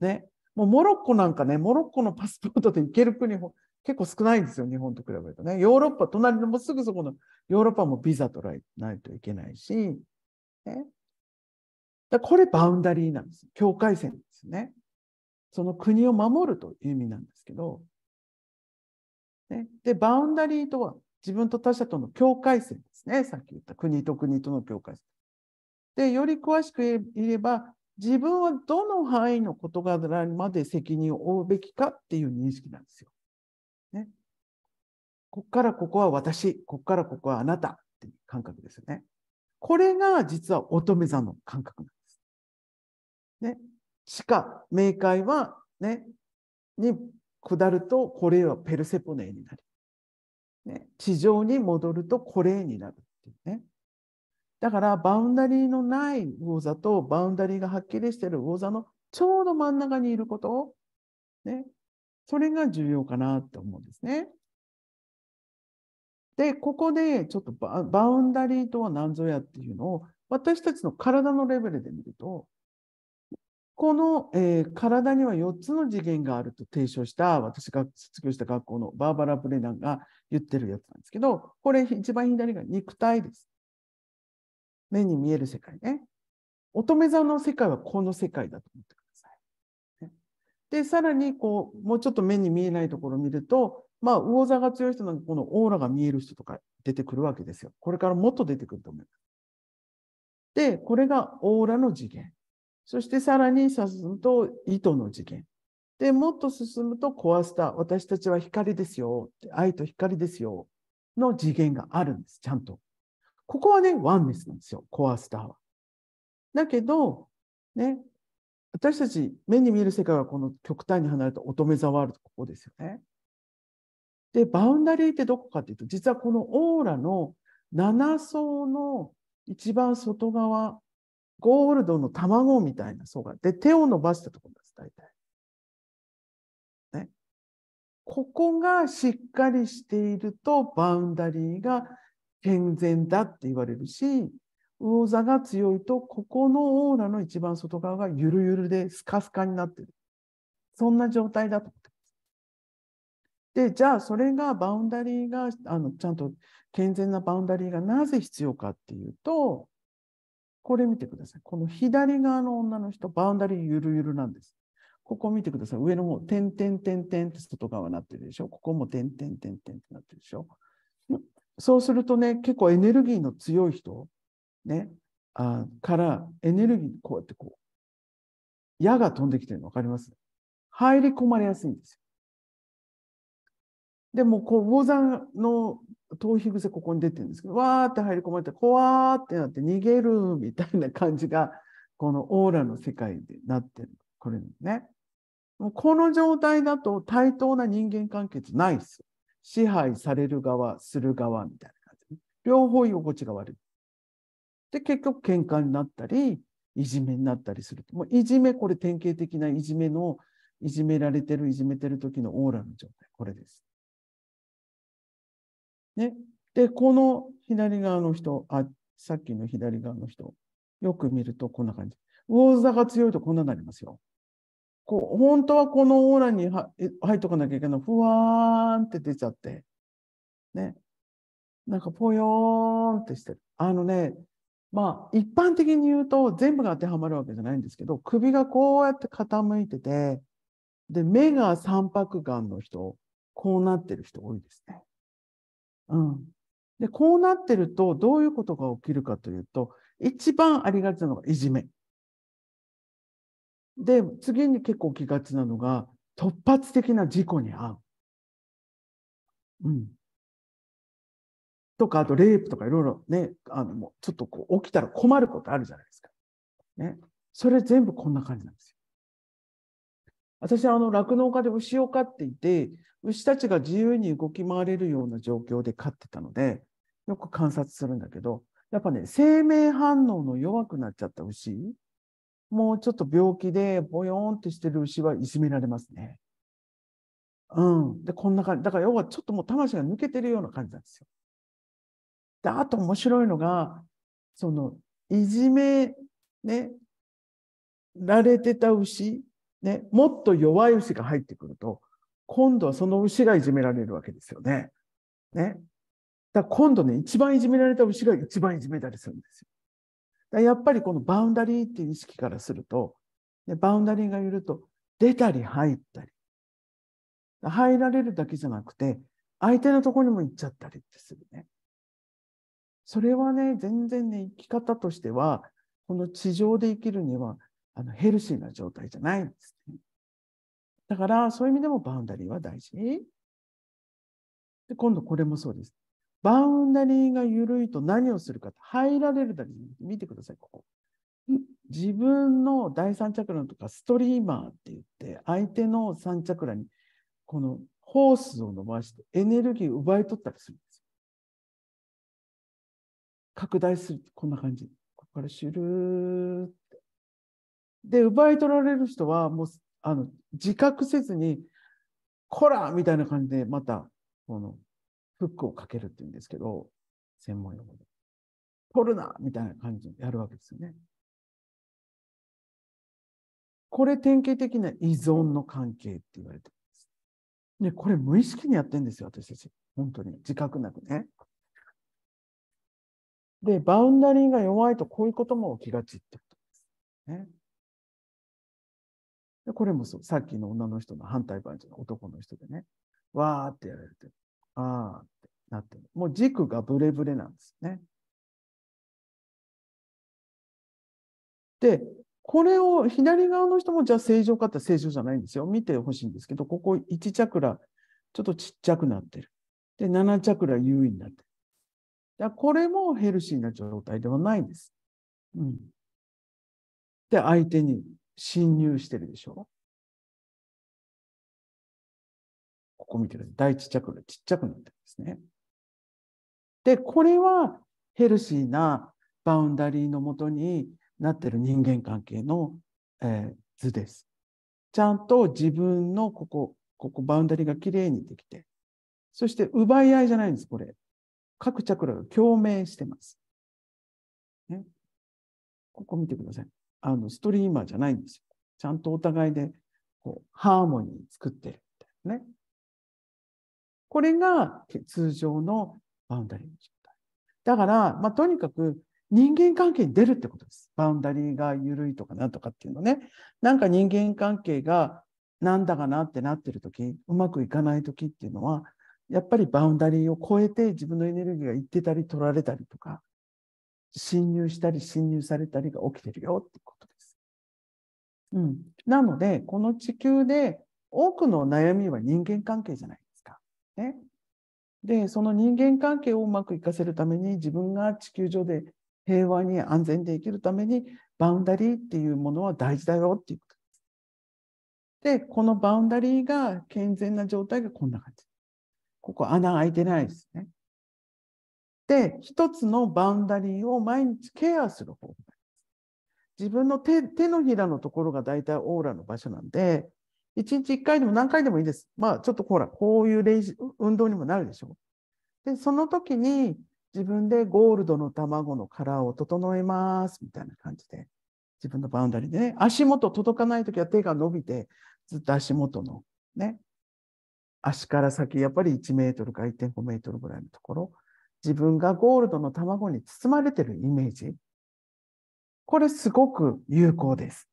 ね、もうモロッコなんかね、モロッコのパスポートで行ける国、結構少ないんですよ、日本と比べるとね。ヨーロッパ、隣のもすぐそこのヨーロッパもビザ取らないといけないし、ね、だこれバウンダリーなんです。境界線ですね。その国を守るという意味なんですけど、ね、で、バウンダリーとは自分と他者との境界線ですね。さっき言った国と国との境界線。で、より詳しく言えば、自分はどの範囲の事柄まで責任を負うべきかっていう認識なんですよ。ここからここは私、ここからここはあなたっていう感覚ですよね。これが実は乙女座の感覚なんです。ね。地下、冥界はね、に下るとこれはペルセポネになり、ね、地上に戻るとこれになるっていうね。だからバウンダリーのない魚座とバウンダリーがはっきりしている魚座のちょうど真ん中にいること、ね、それが重要かなと思うんですね。で、ここでちょっとバウンダリーとは何ぞやっていうのを私たちの体のレベルで見ると、この、えー、体には4つの次元があると提唱した私が卒業した学校のバーバラ・ブレナンが言ってるやつなんですけど、これ一番左が肉体です。目に見える世界ね。乙女座の世界はこの世界だと思ってください。で、さらにこう、もうちょっと目に見えないところを見ると、まあ、魚座が強い人なんか、このオーラが見える人とか出てくるわけですよ。これからもっと出てくると思います。で、これがオーラの次元。そしてさらに進むと糸の次元。で、もっと進むとコアスター、私たちは光ですよ。愛と光ですよ。の次元があるんです、ちゃんと。ここはね、ワンネスなんですよ、コアスターは。だけど、ね、私たち目に見える世界はこの極端に離れた乙女座ワールド、ここですよね。で、バウンダリーってどこかっていうと、実はこのオーラの7層の一番外側、ゴールドの卵みたいな層がで、手を伸ばしたところです、大体。ね。ここがしっかりしていると、バウンダリーが健全だって言われるし、魚座が強いと、ここのオーラの一番外側がゆるゆるでスカスカになってる。そんな状態だと。でじゃあそれがバウンダリーがあのちゃんと健全なバウンダリーがなぜ必要かっていうとこれ見てくださいこの左側の女の人バウンダリーゆるゆるなんですここ見てください上の方点点点点って外側になってるでしょここも点点点点ってなってるでしょそうするとね結構エネルギーの強い人ねあからエネルギーこうやってこう矢が飛んできてるの分かります入り込まれやすいんですよでもこう宝山の頭皮癖ここに出てるんですけどわーって入り込まれてこわーってなって逃げるみたいな感じがこのオーラの世界でなってるこれね。もうこの状態だと対等な人間関係ってないですよ。支配される側、する側みたいな感じ。両方居心地が悪い。で、結局喧嘩になったり、いじめになったりする。もういじめ、これ典型的ないじめの、いじめられてる、いじめてる時のオーラの状態。これです。ね、で、この左側の人、あ、さっきの左側の人、よく見るとこんな感じ。魚座が強いとこんなになりますよ。こう本当はこのオーラに入っとかなきゃいけない。の。ふわーんって出ちゃって。ね。なんかぽよーんってしてる。あのね、まあ一般的に言うと全部が当てはまるわけじゃないんですけど、首がこうやって傾いてて、で、目が三白眼の人、こうなってる人多いですね。うん、でこうなってるとどういうことが起きるかというと一番ありがちなのがいじめ。で次に結構起きがちなのが突発的な事故に遭う。うん、とかあとレイプとかいろいろねあのもうちょっとこう起きたら困ることあるじゃないですか。ね、それ全部こんな感じなんですよ。私あの酪農家で牛を飼っていて牛たちが自由に動き回れるような状況で飼ってたので、よく観察するんだけど、やっぱね、生命反応の弱くなっちゃった牛、もうちょっと病気でボヨーンってしてる牛はいじめられますね。うん。で、こんな感じ。だから要はちょっともう魂が抜けてるような感じなんですよ。で、あと面白いのが、その、いじめ、ね、られてた牛、ね、もっと弱い牛が入ってくると、今度はその牛がいじめられるわけですよね。ね。だ今度ね、一番いじめられた牛が一番いじめたりするんですよ。だやっぱりこのバウンダリーっていう意識からすると、ね、バウンダリーがいると、出たり入ったり。入られるだけじゃなくて、相手のとこにも行っちゃったりってするね。それはね、全然ね、生き方としては、この地上で生きるには、あのヘルシーな状態じゃないんですね。だから、そういう意味でもバウンダリーは大事。で、今度これもそうです。バウンダリーが緩いと何をするか入られるだけ見てください、ここ。自分の第三チャクラとかストリーマーって言って相手の三チャクラにこのホースを伸ばしてエネルギーを奪い取ったりするんですよ。拡大するこんな感じ。ここからシュルーって。で、奪い取られる人はもうあの自覚せずに、こらみたいな感じで、また、この、フックをかけるって言うんですけど、専門用語で。取るなみたいな感じでやるわけですよね。これ典型的な依存の関係って言われてます。これ無意識にやってんですよ、私たち。本当に。自覚なくね。で、バウンダリーが弱いとこういうことも起きがちってことです。ね。これもそう、さっきの女の人の反対番じの男の人でね、わーってやられて、あーってなってる。もう軸がブレブレなんですね。で、これを左側の人もじゃあ正常かって正常じゃないんですよ。見てほしいんですけど、ここ1チャクラ、ちょっとちっちゃくなってる。で、7チャクラ優位になってる。だこれもヘルシーな状態ではないんです。うん。で、相手に侵入してるでしょここ見てる第一チャクラちっちゃくなってるんですね。で、これはヘルシーなバウンダリーのもとになってる人間関係の、えー、図です。ちゃんと自分のここ、ここバウンダリーがきれいにできて、そして奪い合いじゃないんです、これ。各チャクラが共鳴してます。ね、ここ見てください。あのストリーマーじゃないんですよ。ちゃんとお互いでこうハーモニー作ってるみたいなね。これが通常のバウンダリーの状態。だから、まあ、とにかく人間関係に出るってことです。バウンダリーが緩いとかなんとかっていうのね。なんか人間関係がなんだかなってなってる時、うまくいかない時っていうのは、やっぱりバウンダリーを超えて自分のエネルギーがいってたり取られたりとか侵入したり侵入されたりが起きてるよってことです。うん、なので、この地球で多くの悩みは人間関係じゃないですか。ね、で、その人間関係をうまくいかせるために自分が地球上で平和に安全で生きるためにバウンダリーっていうものは大事だよっていうことです。で、このバウンダリーが健全な状態がこんな感じ。ここ穴開いてないですね。で、一つのバウンダリーを毎日ケアする方法自分の手手のひらのところが大体オーラの場所なんで、1日1回でも何回でもいいです。まあ、ちょっとほら、こういう練習運動にもなるでしょ。で、その時に自分でゴールドの卵の殻を整えますみたいな感じで、自分のバウンダリーでね、足元届かない時は手が伸びて、ずっと足元のね、足から先、やっぱり1メートルか1.5メートルぐらいのところ自分がゴールドの卵に包まれてるイメージ。これすごく有効です。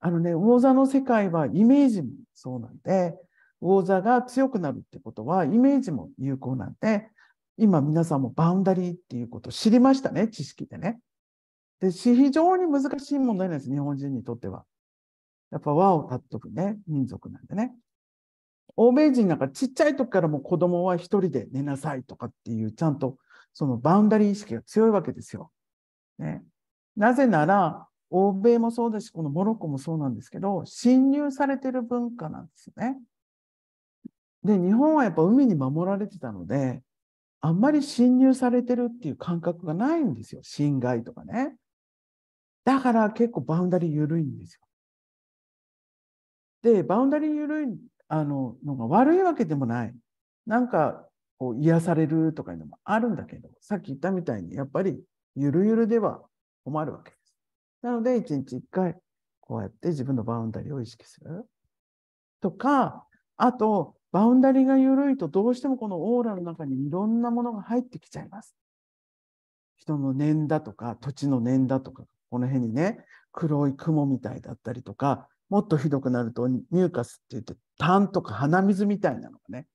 あのね、魚座の世界はイメージもそうなんで、魚座が強くなるってことはイメージも有効なんで、今皆さんもバウンダリーっていうことを知りましたね、知識でね。で、非常に難しい問題なんです、日本人にとっては。やっぱ和を尊くね、民族なんでね。欧米人なんかちっちゃい時からも子供は一人で寝なさいとかっていう、ちゃんとそのバウンダリー意識が強いわけですよ。ね、なぜなら、欧米もそうですし、このモロッコもそうなんですけど、侵入されてる文化なんですよね。で、日本はやっぱ海に守られてたので、あんまり侵入されてるっていう感覚がないんですよ。侵害とかね。だから結構バウンダリー緩いんですよ。で、バウンダリー緩いあののが悪いわけでもないなんかこう癒されるとかいうのもあるんだけどさっき言ったみたいにやっぱりゆるゆるでは困るわけです。なので一日一回こうやって自分のバウンダリーを意識するとかあとバウンダリーが緩いとどうしてもこのオーラの中にいろんなものが入ってきちゃいます。人の念だとか土地の念だとかこの辺にね黒い雲みたいだったりとかもっとひどくなるとミューカスって言って痰とか鼻水みたいなのがね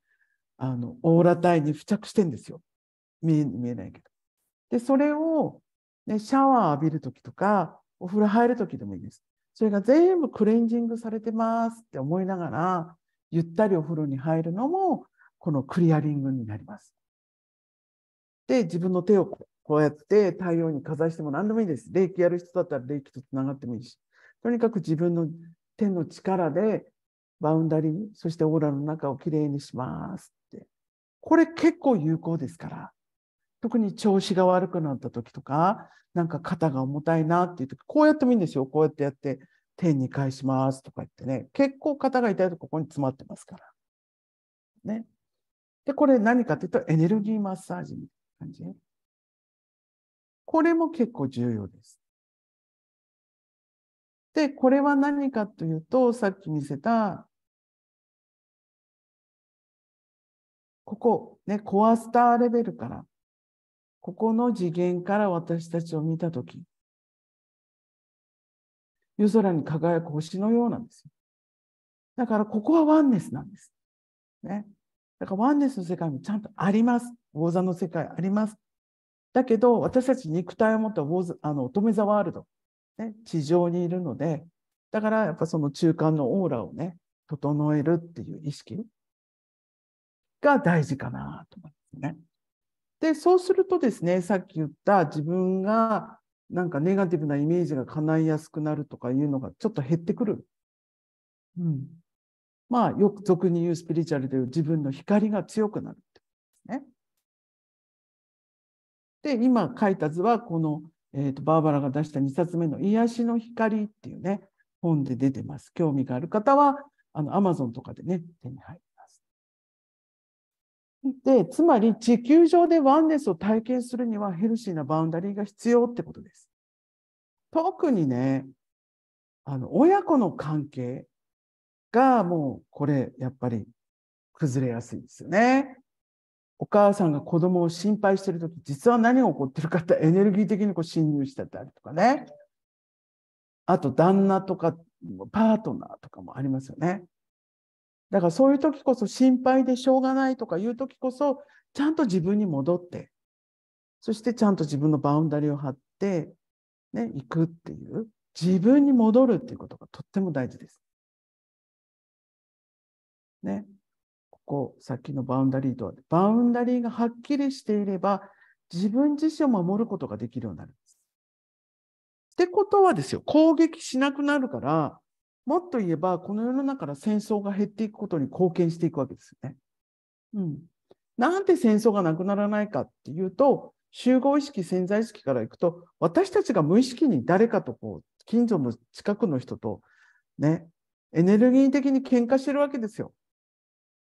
あのオーラ体に付着してんですよ見え見えないけど。でそれを、ね、シャワー浴びる時とかお風呂入る時でもいいです。それが全部クレンジングされてますって思いながらゆったりお風呂に入るのもこのクリアリングになります。で自分の手をこうやって太陽にかざしても何でもいいです。霊気やる人だったら霊気とつながってもいいしとにかく自分の天の力でバウンダリー、そしてオーラの中をきれいにしますって。これ結構有効ですから。特に調子が悪くなった時とか、なんか肩が重たいなっていう時、こうやってもいいんですよ。こうやってやって、天に返しますとか言ってね。結構肩が痛いとここに詰まってますから。ね。で、これ何かというとエネルギーマッサージみたいな感じ。これも結構重要です。で、これは何かというと、さっき見せた、ここ、ね、コアスターレベルから、ここの次元から私たちを見たとき、夜空に輝く星のようなんですよ。だから、ここはワンネスなんです。ね。だから、ワンネスの世界もちゃんとあります。魚座の世界あります。だけど、私たち肉体を持ったあの乙女座ワールド。ね、地上にいるので、だからやっぱその中間のオーラをね、整えるっていう意識が大事かなと思いますね。で、そうするとですね、さっき言った自分がなんかネガティブなイメージが叶いやすくなるとかいうのがちょっと減ってくる。うん。まあ、よく俗に言うスピリチュアルでいう自分の光が強くなるってことですね。で、今書いた図はこのえーと、バーバラが出した2冊目の「癒しの光」っていうね、本で出てます。興味がある方は、あの、アマゾンとかでね、手に入ります。で、つまり地球上でワンネスを体験するにはヘルシーなバウンダリーが必要ってことです。特にね、あの、親子の関係がもうこれ、やっぱり崩れやすいですよね。お母さんが子供を心配してる時実は何が起こってるかってエネルギー的にこう侵入してたりとかねあと旦那とかパートナーとかもありますよねだからそういう時こそ心配でしょうがないとかいう時こそちゃんと自分に戻ってそしてちゃんと自分のバウンダリーを張ってね行くっていう自分に戻るっていうことがとっても大事です。ね、こさっきのバウンダリーとは、バウンダリーがはっきりしていれば、自分自身を守ることができるようになるんです。ってことはですよ、攻撃しなくなるから、もっと言えば、この世の中から戦争が減っていくことに貢献していくわけですよね。うん。なんで戦争がなくならないかっていうと、集合意識、潜在意識からいくと、私たちが無意識に誰かとこう、近所の近くの人と、ね、エネルギー的に喧嘩してるわけですよ。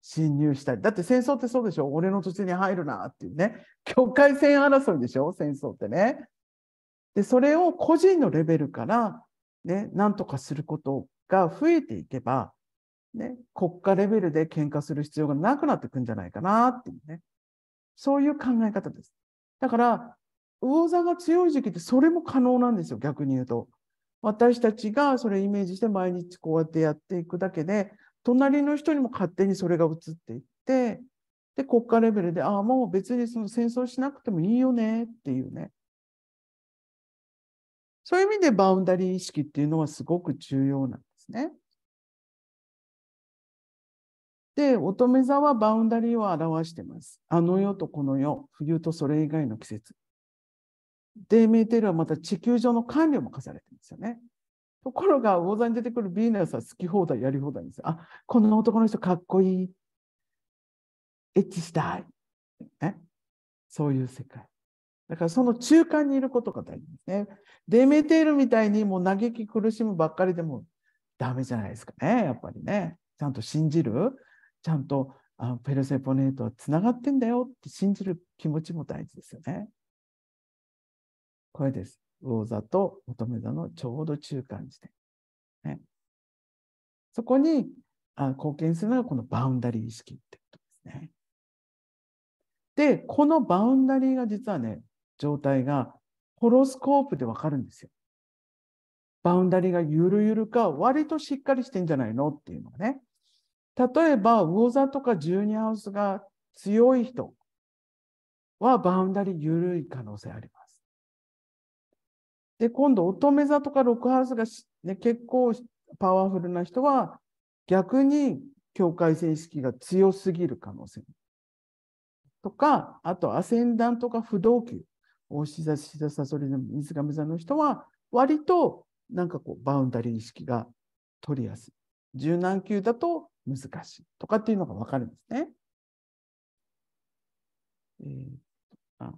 侵入したりだって戦争ってそうでしょ俺の土地に入るなっていうね境界線争いでしょ戦争ってねでそれを個人のレベルからねんとかすることが増えていけばね国家レベルで喧嘩する必要がなくなってくんじゃないかなっていうねそういう考え方ですだから魚座が強い時期ってそれも可能なんですよ逆に言うと私たちがそれをイメージして毎日こうやってやっていくだけで隣の人にも勝手にそれが移っていってで国家レベルでああもう別にその戦争しなくてもいいよねっていうねそういう意味でバウンダリー意識っていうのはすごく重要なんですね。で乙女座はバウンダリーを表してます。あの世とこの世冬とそれ以外の季節。で、メーテルはまた地球上の管理も課されてますよね。ところが、魚座に出てくるビーナスは好き放題やり放題ですあ、この男の人かっこいい。エッチしたい。ね、そういう世界。だからその中間にいることが大事ですね。デメテールみたいにもう嘆き苦しむばっかりでもダメじゃないですかね、やっぱりね。ちゃんと信じる、ちゃんとあペルセポネートはつながってんだよって信じる気持ちも大事ですよね。これです。魚座と乙女座のちょうど中間地点。ね、そこにあ貢献するのがこのバウンダリー意識ってことですね。で、このバウンダリーが実はね、状態がホロスコープでわかるんですよ。バウンダリーがゆるゆるか、割としっかりしてんじゃないのっていうのがね。例えば、魚座とか12ハウスが強い人はバウンダリーゆるい可能性あります。で、今度、乙女座とかロックハウスが、ね、結構パワフルな人は、逆に境界線意識が強すぎる可能性とか、あと、アセンダントか不動級、大志座、志座、サソリの水亀座の人は、割となんかこう、バウンダリー意識が取りやすい。柔軟球だと難しいとかっていうのが分かるんですね。えー、あ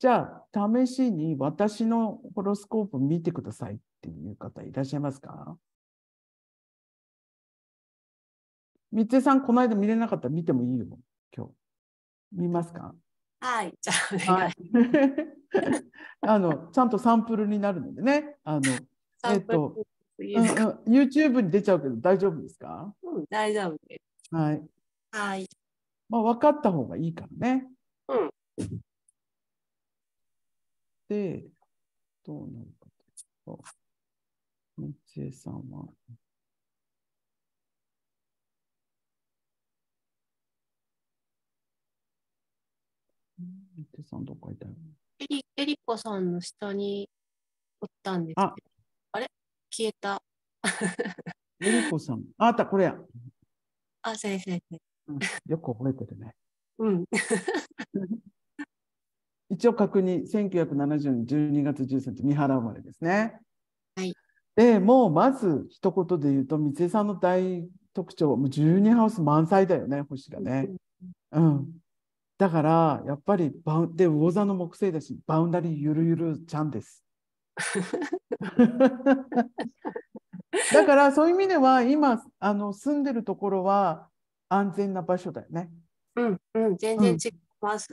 じゃあ、試しに私のホロスコープ見てくださいっていう方いらっしゃいますか三井さん、この間見れなかったら見てもいいよ、今日。見ますかはい、じゃあ、はい、あの、ちゃんとサンプルになるのでね。あの、えっと、YouTube に出ちゃうけど大丈夫ですか、うん、大丈夫です。はい。はい。まあ、分かった方がいいからね。うん。で、、どうなるかというと、三江さんは、三江さんどっかいたよ、ね。えり、えりこさんの下におったんですああれ消えた。えりこさん。あ、った、これや。あ、先生。うん、よく覚えてるね。うん。一応確認、1970年12月13日、三原生まれですね。はい。で、もうまず一言で言うと、三井さんの大特徴は、もう12ハウス満載だよね、星がね。うん。だから、やっぱりバウ、で、魚座の木星だし、バウンダリーゆるゆるちゃんです。だからそういう意味では今あの住んでるところは安全な場所だよね。うんうん全然違います。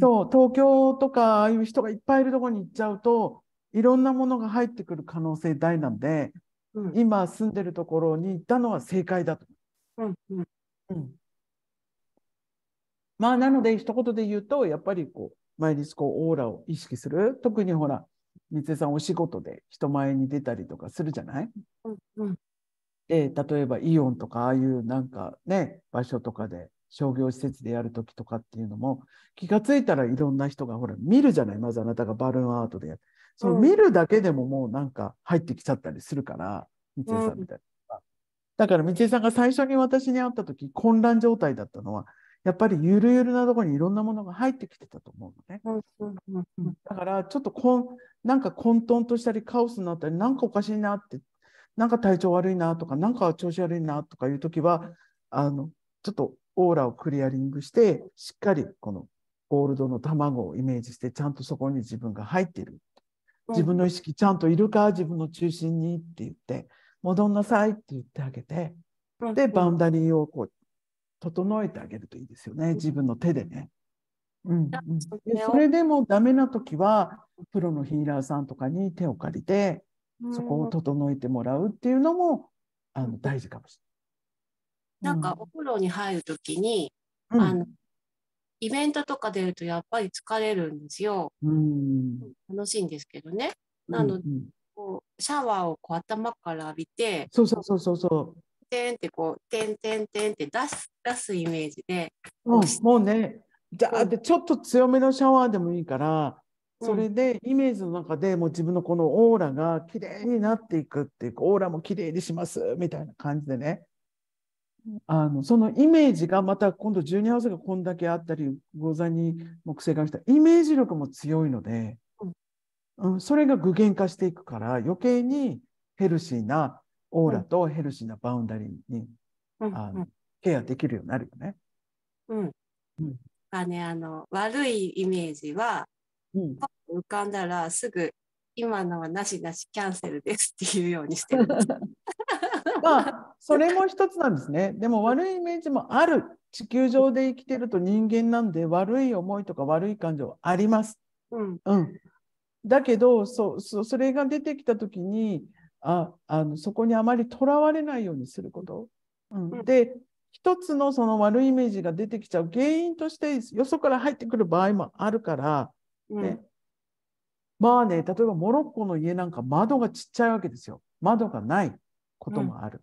そう、東京とか、ああいう人がいっぱいいるところに行っちゃうと、いろんなものが入ってくる可能性大なんで、うん、今住んでるところに行ったのは正解だと。うんうんうん、まあ、なので、一言で言うと、やっぱりこう、毎日こう、オーラを意識する。特にほら、三井さんお仕事で人前に出たりとかするじゃない、うんうん、で例えばイオンとかああいうなんかね場所とかで商業施設でやるときとかっていうのも、気がついたらいろんな人がほら、見るじゃない、まずあなたがバルーンアートでやる。その見るだけでももうなんか入ってきちゃったりするから、三井さんみたいな。だから三井さんが最初に私に会ったとき、混乱状態だったのは、やっぱりゆるゆるなところにいろんなものが入ってきてたと思うのね。だからちょっとこんなんか混沌としたりカオスになったりなんかおかしいなってなんか体調悪いなとかなんか調子悪いなとかいう時はあのちょっとオーラをクリアリングして、しっかりこのゴールドの卵をイメージして、ちゃんとそこに自分が入ってる。自分の意識ちゃんといるか、自分の中心にって言って、戻んなさいって言ってあげて、で、バウンダリーをこう、整えてあげるといいですよね、自分の手でね。うん、それでもダメな時はプロのヒーラーさんとかに手を借りてそこを整えてもらうっていうのもあの大事かもしれない。なんかお風呂に入る時に、うん、あのイベントとか出るとやっぱり疲れるんですよ。うん、楽しいんですけどね。なのうんうん、こうシャワーをこう頭から浴びて、そうそうそうそうそう。てんってこう、てんてんてんって出す出すイメージで。うん、もうね、じゃあ、ちょっと強めのシャワーでもいいから、それでイメージの中でもう自分のこのオーラが綺麗になっていくっていうオーラも綺麗にしますみたいな感じでねあのそのイメージがまた今度12合わせがこんだけあったりざ座に木星が来たイメージ力も強いので、うん、それが具現化していくから余計にヘルシーなオーラとヘルシーなバウンダリーに、うん、あのケアできるようになるよね。うん、うんあね、あの悪いイメージは、うん、浮かんだらすぐ今のはなしなしキャンセルですっていうようにしてる まあそれも一つなんですね。でも悪いイメージもある。地球上で生きてると人間なんで悪い思いとか悪い感情あります。うん、うん、だけどそそれが出てきた時にああのそこにあまりとらわれないようにすること。うん、で一つのその悪いイメージが出てきちゃう原因としてよそから入ってくる場合もあるから、ね、うん、まあね例えばモロッコの家なんか窓がちっちゃいわけですよ窓がない。こともある。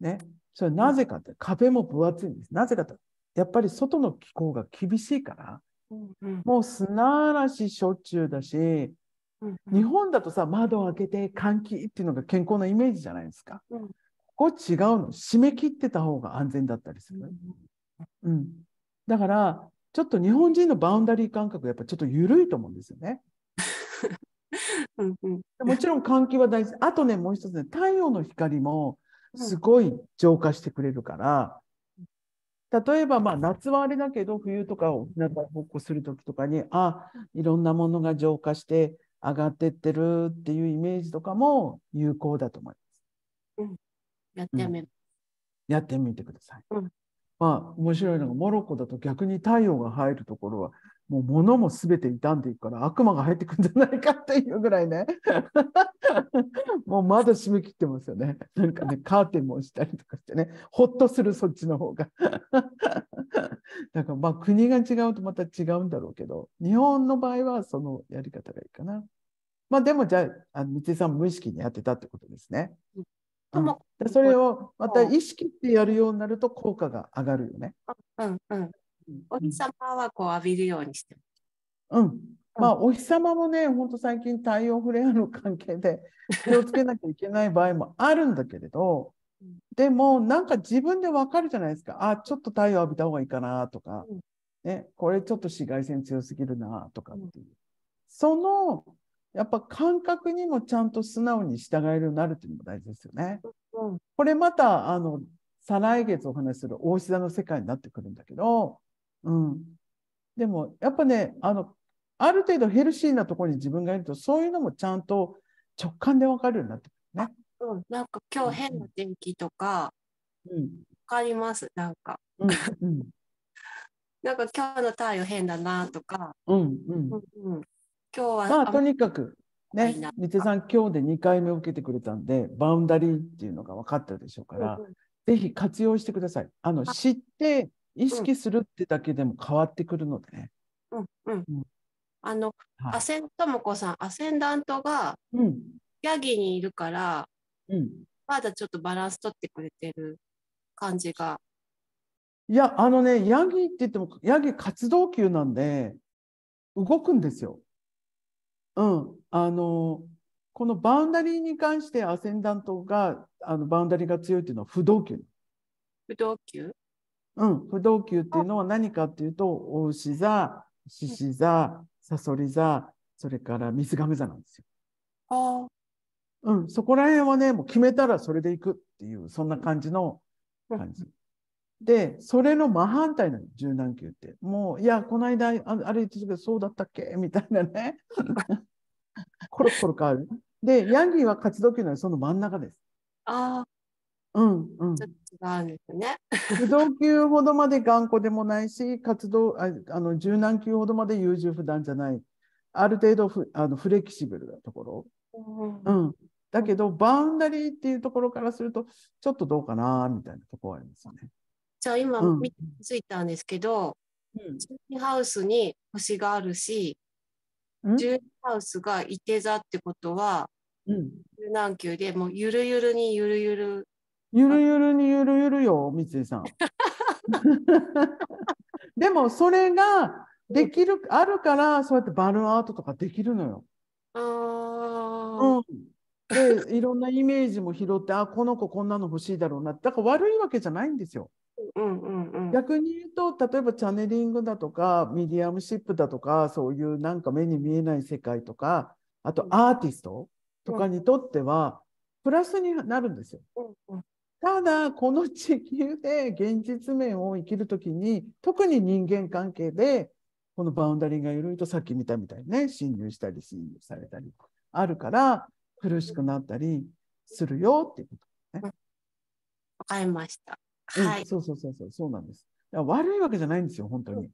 うん、ね。それなぜかって、壁も分厚いんです。なぜかって、やっぱり外の気候が厳しいから、もう砂嵐しょっちゅうだし、日本だとさ、窓を開けて換気っていうのが健康なイメージじゃないですか。うん、ここ違うの。締め切ってた方が安全だったりする。うん。だから、ちょっと日本人のバウンダリー感覚やっぱちょっと緩いと思うんですよね。うんうん、もちろん換気は大事あとねもう一つね太陽の光もすごい浄化してくれるから、例えばまあ夏はあれだけど冬とかを日向ぼっこする時とかにあいろんなものが浄化して上がってってるっていうイメージとかも有効だと思います。うん、やってみ、うん、やってみてください。うん、まあ面白いのがモロッコだと逆に太陽が入るところはもう物も全て傷んでいくから悪魔が入ってくるんじゃないかっていうぐらいね もう窓閉め切ってますよねなんかねカーテンも押したりとかしてねほっとするそっちの方がだからまあ国が違うとまた違うんだろうけど日本の場合はそのやり方がいいかなまあでもじゃああの三井さん無意識にやってたってことですね、うん、それをまた意識ってやるようになると効果が上がるよね、うんうんお日様はこう浴びるようにしてうん。まあ、お日様もね、本当最近太陽フレアの関係で 気をつけなきゃいけない場合もあるんだけれど、でもなんか自分でわかるじゃないですか。あ、ちょっと太陽浴びた方がいいかなとか、ね、これちょっと紫外線強すぎるなとかっていう。そのやっぱ感覚にもちゃんと素直に従えるようになるっていうのも大事ですよね。これまたあの再来月お話しする大志座の世界になってくるんだけど、うん、でもやっぱねあのある程度ヘルシーなところに自分がいるとそういうのもちゃんと直感で分かるようになってくるね。うん、なんか今日変な天気とか、うん、分かりますなんか、うん、うん、なんか今日の太陽変だなとか、うんうんうん、今日はまあとにかくね三手さん今日で2回目を受けてくれたんでバウンダリーっていうのが分かったでしょうから、うんうん、ぜひ活用してください。あの知って意識するってだけでも変わってくるのでね。うんうん、あの、はい、アセントもこさんアセンダントがヤギにいるから、うん、まだちょっとバランス取ってくれてる感じが。いやあのねヤギって言ってもヤギ活動級なんで動くんですよ。うん、あのこのバウンダリーに関してアセンダントがあのバウンダリーが強いっていうのは不動級。不動級うん、不動級っていうのは何かっていうと、お牛座、獅子座、さそり座、それから水亀座なんですよ。あうん、そこら辺はね、もう決めたらそれでいくっていう、そんな感じの感じ。で、それの真反対の、柔軟球って。もう、いや、この間、あれ言ってたけど、そうだったっけみたいなね。コロコロ変わる。で、ヤンギーは活動球なのその真ん中です。あうんうん、ちょっと違うんですね。不動級ほどまで頑固でもないし、活動あの柔軟級ほどまで優柔不断じゃない。ある程度フあのフレキシブルなところ。うん、うん、だけど、バウンダリーっていうところからすると、ちょっとどうかなみたいなところはありますよね。じゃあ今、見ついたんですけど、うん、ハウスに星があるし、12、うん、ハウスがいて座ってことは、うん、柔軟球でもうゆるゆるにゆるゆるゆるゆるにゆるゆるよ、三井さん。でもそれができる、あるから、そうやってバルーンアートとかできるのよ。あうん、でいろんなイメージも拾ってあこの子こんなの欲しいだろうなだから悪いわけじゃないんですよ。うんうんうん、逆に言うと例えばチャネリングだとかミディアムシップだとかそういうなんか目に見えない世界とかあとアーティストとかにとっては、プラスになるんですよ。うんうん、ただ、この地球で現実面を生きるときに、特に人間関係で、このバウンダリーが緩いと、さっき見たみたいにね、侵入したり、侵入されたり、あるから、苦しくなったりするよっていうことね。わ、かりました。はい、うん、そうそうそうそう、そうなんです。悪いわけじゃないんですよ、本当に。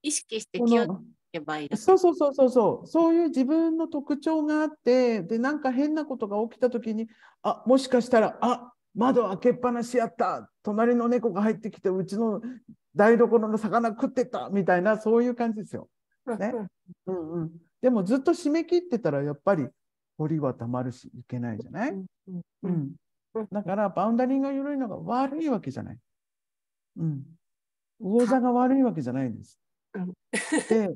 意識して気をけばいいそうそうそうそうそう、そういう自分の特徴があって、で、なんか変なことが起きたときに、あもしかしたら、あ窓開けっぱなしやった隣の猫が入ってきてうちの台所の魚食ってたみたいなそういう感じですよ。ね うんうん、でもずっと締め切ってたらやっぱり堀はたまるしいけないじゃない、うん、だからバウンダリングが緩いのが悪いわけじゃない。うん、魚座が悪いわけじゃないんです。で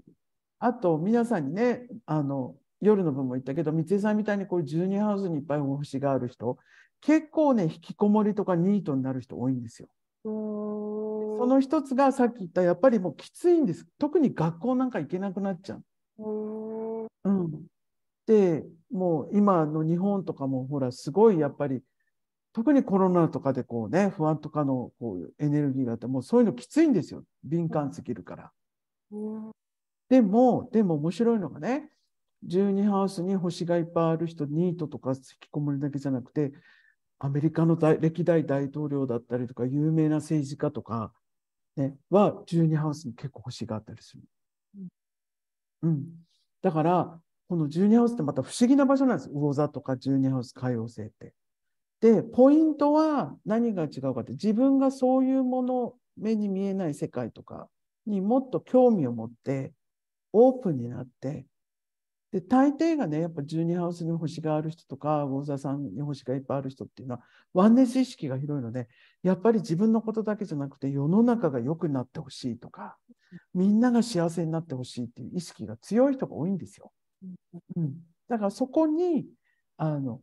あと皆さんにねあの夜の分も言ったけど三井さんみたいにこう12ハウスにいっぱい星がある人結構ね、引きこもりとかニートになる人多いんですよ。その一つがさっき言った、やっぱりもうきついんです。特に学校なんか行けなくなっちゃう。うん、で、もう今の日本とかもほら、すごいやっぱり、特にコロナとかでこうね、不安とかのこうエネルギーがあって、もうそういうのきついんですよ。敏感すぎるから。でも、でも面白いのがね、12ハウスに星がいっぱいある人、ニートとか引きこもりだけじゃなくて、アメリカの歴代大統領だったりとか、有名な政治家とか、ね、は、12ハウスに結構星があったりする。うん。だから、この12ハウスってまた不思議な場所なんです。魚座とか12ハウス海王星って。で、ポイントは何が違うかって、自分がそういうもの、目に見えない世界とかにもっと興味を持って、オープンになって、で大抵がねやっぱ12ハウスに星がある人とか魚座さんに星がいっぱいある人っていうのはワンネス意識が広いのでやっぱり自分のことだけじゃなくて世の中が良くなってほしいとかみんなが幸せになってほしいっていう意識が強い人が多いんですよ。うん、だからそこにあの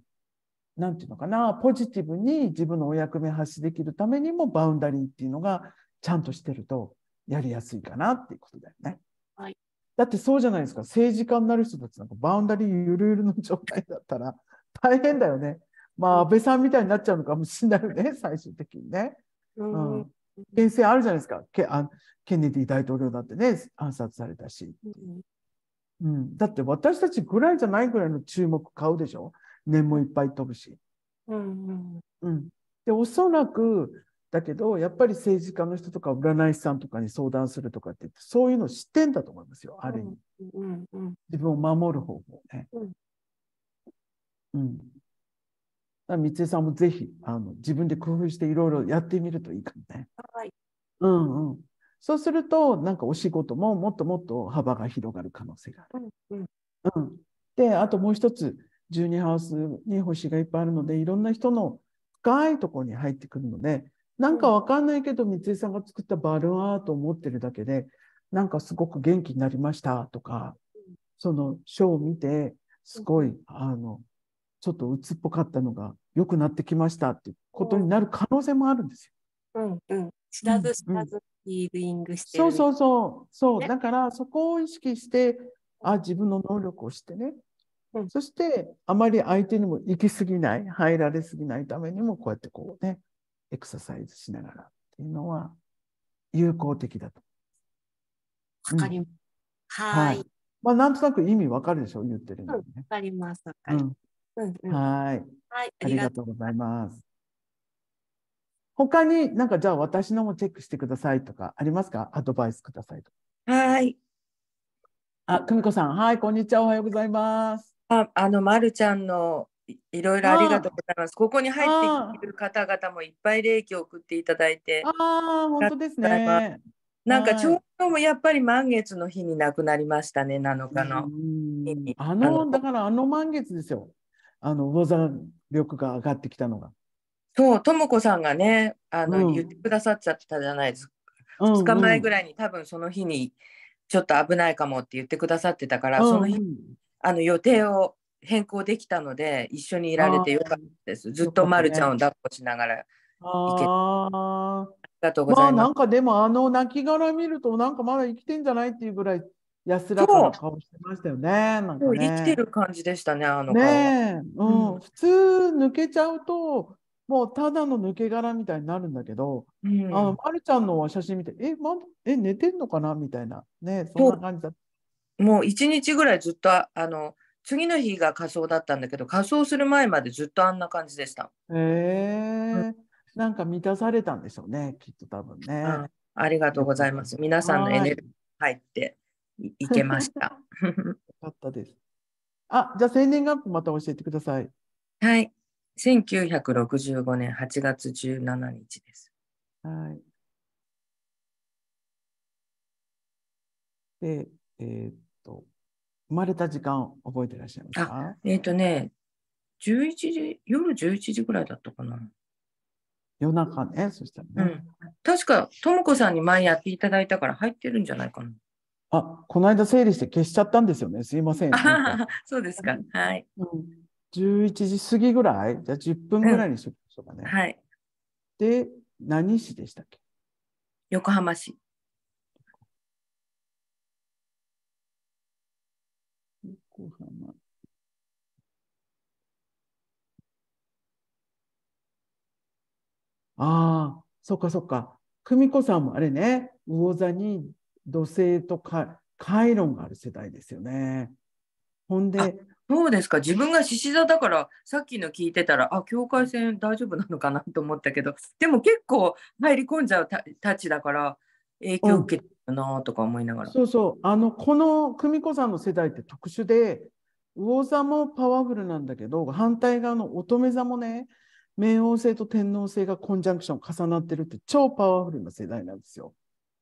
なんていうのかなポジティブに自分のお役目発しできるためにもバウンダリーっていうのがちゃんとしてるとやりやすいかなっていうことだよね。だってそうじゃないですか、政治家になる人たちなんかバウンダリーゆるゆるの状態だったら大変だよね。まあ、安倍さんみたいになっちゃうのかもしれないよね、最終的にね。うん。厳正あるじゃないですか。ケあケネディ大統領だってね、暗殺されたし。うん、だって私たちぐらいじゃないぐらいの注目買うでしょ。念もいっぱい飛ぶし。うん、うん、で、おそらくだけど、やっぱり政治家の人とか占い師さんとかに相談するとかってそういうの知ってんだと思いますよ、ある意味。自分を守る方法ね。うん。うん、三井さんもぜひあの自分で工夫していろいろやってみるといいかもね。はい。うんうん。そうすると、なんかお仕事ももっともっと幅が広がる可能性がある。うん、うん、で、あともう一つ、12ハウスに星がいっぱいあるので、いろんな人の深いところに入ってくるので、なんかわかんないけど、三井さんが作ったバルーンアートを持ってるだけで、なんかすごく元気になりましたとか、その書を見て、すごい、あの、ちょっと鬱っぽかったのが良くなってきましたっていうことになる可能性もあるんですよ。うんうん。知らず知らずヒーリングして、うん、そうそうそう。そう、ね、だからそこを意識して、あ、自分の能力をしてね。うん、そして、あまり相手にも行き過ぎない、入られすぎないためにも、こうやってこうね、エクササイズしながらっていうのは有効的だと。わかります。うん、はい。まあ、なんとなく意味わかるでしょ言ってるのね。わ、うん、かります。はい。はい。ありがとうございます。他になんかじゃあ私のもチェックしてくださいとかありますかアドバイスくださいとか。はい。あ、久美子さん、はい、こんにちは。おはようございます。あ、あの、まるちゃんのいろいろありがとうございます。ここに入っている方々もいっぱい霊気を送っていただいて。ああ、本当ですね。なんかちょうどもやっぱり満月の日に亡くなりましたね、7日の日に。あのだからあの満月ですよ。あの魚座力が上がってきたのが。そう、とも子さんがね、あの、うん、言ってくださっちゃったじゃないですか。2日前ぐらいに多分その日にちょっと危ないかもって言ってくださってたから、うんうん、その日あの予定を変更できたので一緒にいられてよかったですずっとまるちゃんを抱っこしながら行けありがとうございます、まあ、なんかでもあの亡き殻見るとなんかまだ生きてんじゃないっていうぐらい安らかな顔してましたよね。ね生きてる感じでしたね、あのね、うん、うん、普通抜けちゃうと、もうただの抜け殻みたいになるんだけど、うん、あのまるちゃんの写真見て、え、ま、え寝てんのかなみたいな、ね、そんな感じだもう一日ぐらいずっとあの次の日が仮装だったんだけど仮装する前までずっとあんな感じでした。へえー、うん、なんか満たされたんでしょうねきっと多分ねあ。ありがとうございます。皆さんのエネルギー入っていけました。よかったです。あじゃあ生年月日また教えてください。はい。1965年8月17日です。はい。で、えー、っ生まれた時間覚えてらっしゃいますかえっ、ー、とね、11時、夜11時ぐらいだったかな。夜中ね、そしたらね。うん、確か、ともさんに前やっていただいたから入ってるんじゃないかな。あ、この間整理して消しちゃったんですよね。すいません。んそうですか。はい。11時過ぎぐらいじゃあ10分ぐらいにしとましょうかね、うん。はい。で、何市でしたっけ横浜市。ああ、そっかそっか。久美子さんもあれね、魚座に土星とかカイロンがある世代ですよね。ほんで、どうですか自分が獅子座だからさっきの聞いてたらあ境界線大丈夫なのかなと思ったけどでも結構入り込んじゃうたちだから影響受けてるなとか思いながら、そうそうあのこの久美子さんの世代って特殊で魚座もパワフルなんだけど反対側の乙女座もね冥王星と天王星がコンジャンクション重なってるって超パワフルな世代なんですよ。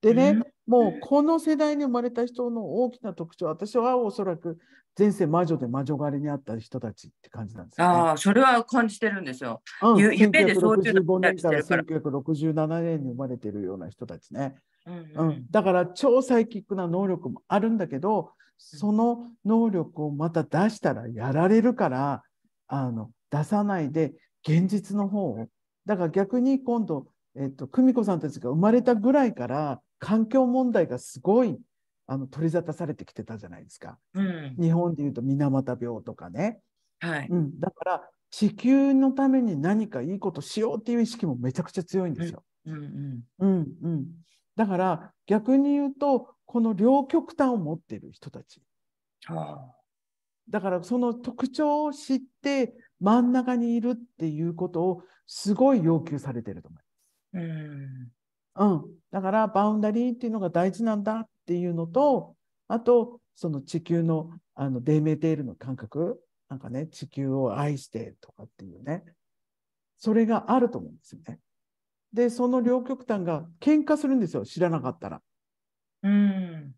でね、もうこの世代に生まれた人の大きな特徴、私はおそらく前世魔女で魔女狩りにあった人たちって感じなんですよ、ね、ああ、それは感じてるんですよ。うん、夢でそういうの年から1967年に生まれてるような人たちね。うん、うんうん、だから超サイキックな能力もあるんだけど、その能力をまた出したらやられるから、あの出さないで現実の方を。だから逆に今度、えっと、久美子さんたちが生まれたぐらいから、環境問題がすごいあの取り沙汰されてきてたじゃないですか。うん、日本でいうと水俣病とかね。はいうん、だから地球のために何かいいことしようっていう意識もめちゃくちゃ強いんですよ。うんうんうん、だから逆に言うとこの両極端を持っている人たち。はあ、だからその特徴を知って真ん中にいるっていうことをすごい要求されてると思います。うん、うん、だからバウンダリーっていうのが大事なんだっていうのとあとその地球のあのデーメーテールの感覚なんかね地球を愛してとかっていうねそれがあると思うんですよね。でその両極端が喧嘩するんですよ知らなかったら。うん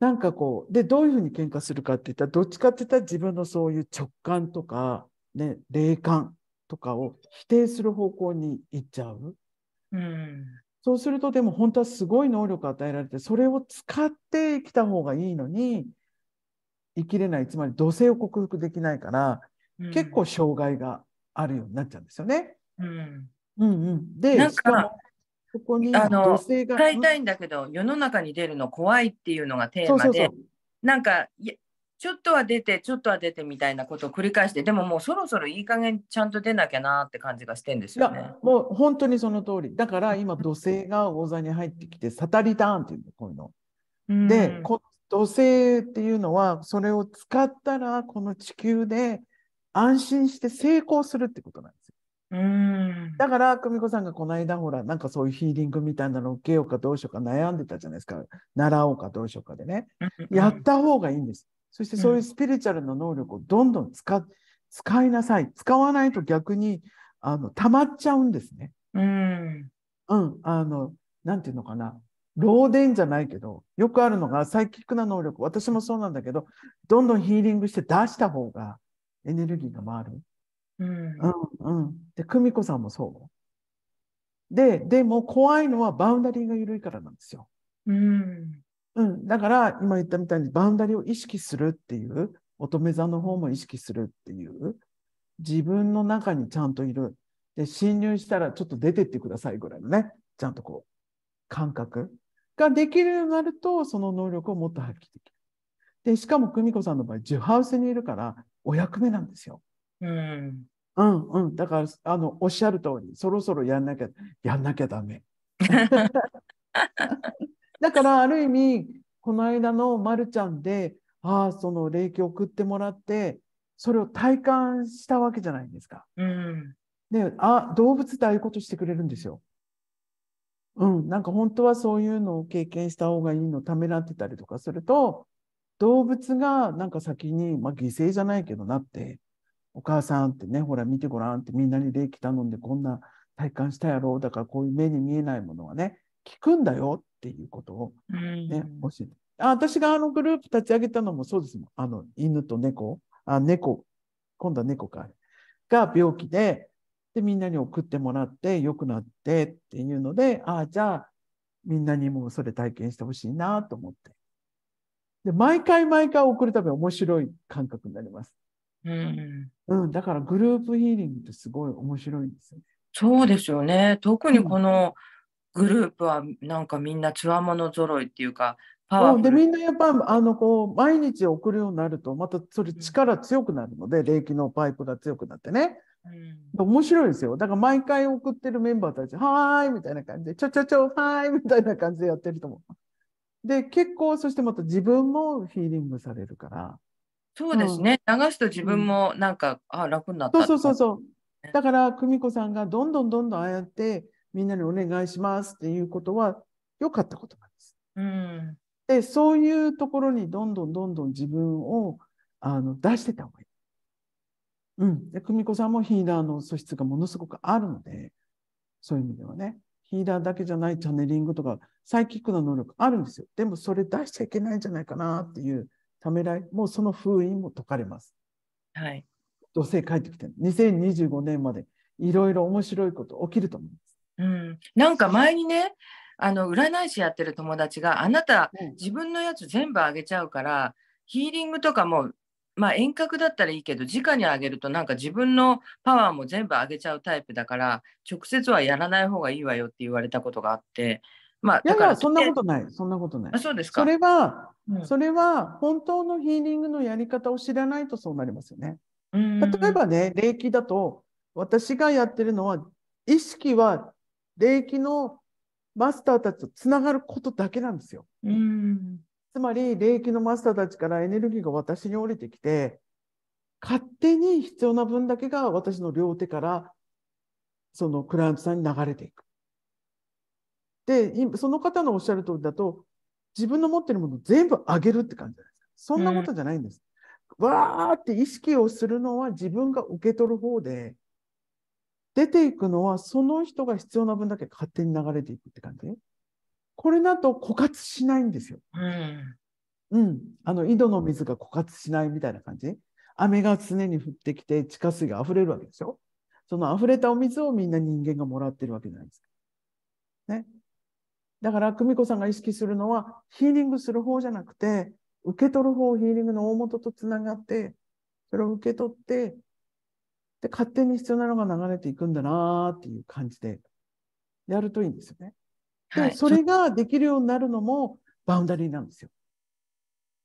なんかこうでどういうふうに喧嘩するかって言ったらどっちかって言ったら自分のそういう直感とかね、霊感とかを否定する方向に行っちゃう。うん、そうするとでも本当はすごい能力与えられてそれを使って生きた方がいいのに生きれないつまり土性を克服できないから、うん、結構障害があるようになっちゃうんですよね。うん、うんうん、でなんかそこに女性が。使いたいんだけど世の中に出るの怖いっていうのがテーマで。そうそうそうなんかちょっとは出てちょっとは出てみたいなことを繰り返してでももうそろそろいい加減ちゃんと出なきゃなって感じがしてんですよね。もう本当にその通りだから今土星が大座に入ってきてサタリターンっていうのこういうの。うん、で土星っていうのはそれを使ったらこの地球で安心して成功するってことなんですよ。うんだから久美子さんがこの間ほらなんかそういうヒーリングみたいなのを受けようかどうしようか悩んでたじゃないですか習おうかどうしようかでねやった方がいいんですそしてそういうスピリチュアルな能力をどんどん使,、使いなさい使わないと逆にあの溜まっちゃうんですね。うん、うん、あのなんていうのかな漏電じゃないけどよくあるのがサイキックな能力私もそうなんだけどどんどんヒーリングして出した方がエネルギーが回る。うん、うん、うん、で久美子さんもそう。ででも怖いのはバウンダリーが緩いからなんですよ。うんうん、だから今言ったみたいにバウンダリを意識するっていう乙女座の方も意識するっていう自分の中にちゃんといるで侵入したらちょっと出てってくださいぐらいのねちゃんとこう感覚ができるようになるとその能力をもっと発揮できる。でしかも久美子さんの場合ジュハウスにいるからお役目なんですよ。うんうんうん、だからあのおっしゃる通りそろそろやんなきゃやんなきゃダメ。だからある意味この間のまるちゃんでああその霊気を送ってもらってそれを体感したわけじゃないですか。うん、であ動物ってああいうことしてくれるんですよ。うん、なんか本当はそういうのを経験した方がいいのためらってたりとかすると動物がなんか先に、まあ、犠牲じゃないけどなってお母さんってねほら見てごらんってみんなに霊気頼んでこんな体感したやろうだからこういう目に見えないものはね聞くんだよっていうことをね、うん、教えてあ。私があのグループ立ち上げたのもそうですもん。あの犬と猫あ、猫、今度は猫か、が病気で、で、みんなに送ってもらって、良くなってっていうので、ああ、じゃあ、みんなにもそれ体験してほしいなと思って。で、毎回毎回送るたび面白い感覚になります。うん、うん、だからグループヒーリングってすごい面白いんですよね。そうですよね。特にこの、グループはなんかみんなつわものろいっていうかパワーでみんなやっぱあのこう毎日送るようになるとまたそれ力強くなるので霊気のパイプが強くなってね、うん、面白いですよだから毎回送ってるメンバーたち「はーい」みたいな感じで「ちょちょちょはーい」みたいな感じでやってると思う。で結構そしてまた自分もヒーリングされるから。そうですね、うん、流すと自分もなんか、うん、あ楽になったそうそうそうそうだから久美子さんがどんどんどんどんああやってみんなにお願いしますっていうことは良かったことなんです。うん、でそういうところにどんどんどんどん自分をあの出してた方がいい。うん、で久美子さんもヒーラーの素質がものすごくあるのでそういう意味ではねヒーラーだけじゃないチャネリングとかサイキックの能力あるんですよでもそれ出しちゃいけないんじゃないかなっていうためらいもうその封印も解かれます。はい、うせ帰ってきて2025年までいろいろ面白いこと起きると思います。うん、なんか前にねあの占い師やってる友達があなた、うん、自分のやつ全部あげちゃうからヒーリングとかもまあ遠隔だったらいいけど直にあげるとなんか自分のパワーも全部あげちゃうタイプだから直接はやらない方がいいわよって言われたことがあってまあだからそんなことないそんなことないあそうですかそれは、うん、それは本当のヒーリングのやり方を知らないとそうなりますよね例えばね霊気だと私がやってるのは意識は霊気のマスターたちとつながることだけなんですよ。うんつまり霊気のマスターたちからエネルギーが私に降りてきて勝手に必要な分だけが私の両手からそのクライアントさんに流れていく。でその方のおっしゃる通りだと自分の持ってるもの全部あげるって感じじゃないですか。そんなことじゃないんです。うん、わーって意識をするのは自分が受け取る方で出ていくのはその人が必要な分だけ勝手に流れていくって感じ。これだと枯渇しないんですよ。うん、うん、あの井戸の水が枯渇しないみたいな感じ。雨が常に降ってきて地下水が溢れるわけでしょ。その溢れたお水をみんな人間がもらってるわけじゃないですか。ね。だから久美子さんが意識するのはヒーリングする方じゃなくて受け取る方ヒーリングの大元とつながってそれを受け取ってで、勝手に必要なのが流れていくんだなっていう感じでやるといいんですよね。で、それができるようになるのもバウンダリーなんですよ。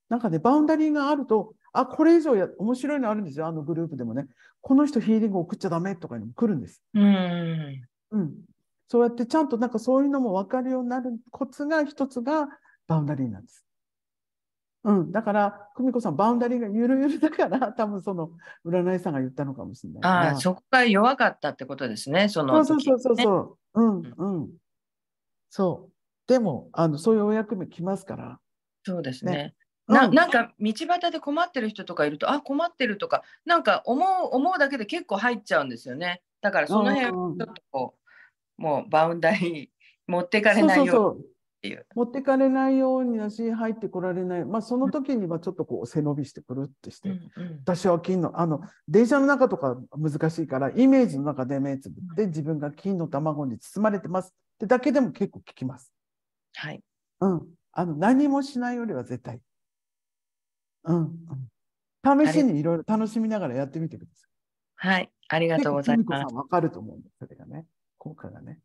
なんかね、バウンダリーがあると、あ、これ以上や、面白いのあるんですよ、あのグループでもね。この人ヒーリング送っちゃダメとかにも来るんです。うんうん、そうやってちゃんとなんかそういうのも分かるようになるコツが一つがバウンダリーなんです。うん、だから、久美子さん、バウンダリーがゆるゆるだから、多分その占い師さんが言ったのかもしれない。ああ、そこが弱かったってことですね、その、そうそうそうそう。うん、うん。そう。でも、あのそういうお役目来ますから。そうですね。ねななんか道端で困ってる人とかいるとあ困ってるとかなんか思う思うだけで結構入っちゃうんですよねだからその辺ちょっとこう、もうバウンダリー持ってかれないようにていう。持ってかれないようにだし、入ってこられない。まあ、その時にはちょっとこう背伸びしてくるってして、うんうん、私は金の、あの、電車の中とか難しいから、イメージの中で目つぶって、自分が金の卵に包まれてますってだけでも結構聞きます。はい。うん。あの、何もしないよりは絶対。うん。うん、試しにいろいろ楽しみながらやってみてください。はい。ありがとうございます。わかると思うんです、それがね。効果がね。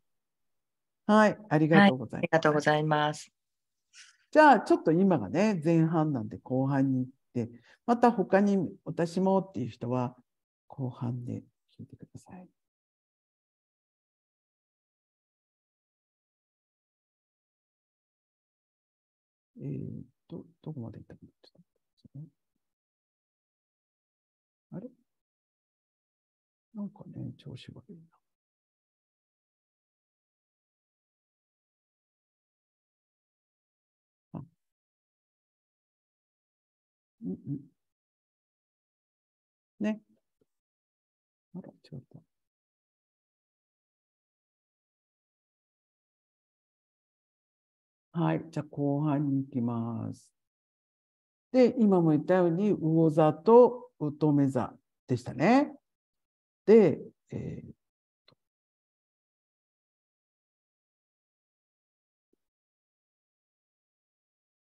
はい、ありがとうございます。はい、ありがとうございます。じゃあ、ちょっと今がね、前半なんで後半に行って、また他に私もっていう人は後半で聞いてください。えー、ど、どこまで行ったかちょっとあれなんかね、調子悪いな。うんうん。ね。あら、違った。はい、じゃあ後半に行きます。で、今も言ったように、魚座と乙女座でしたね。で、えー、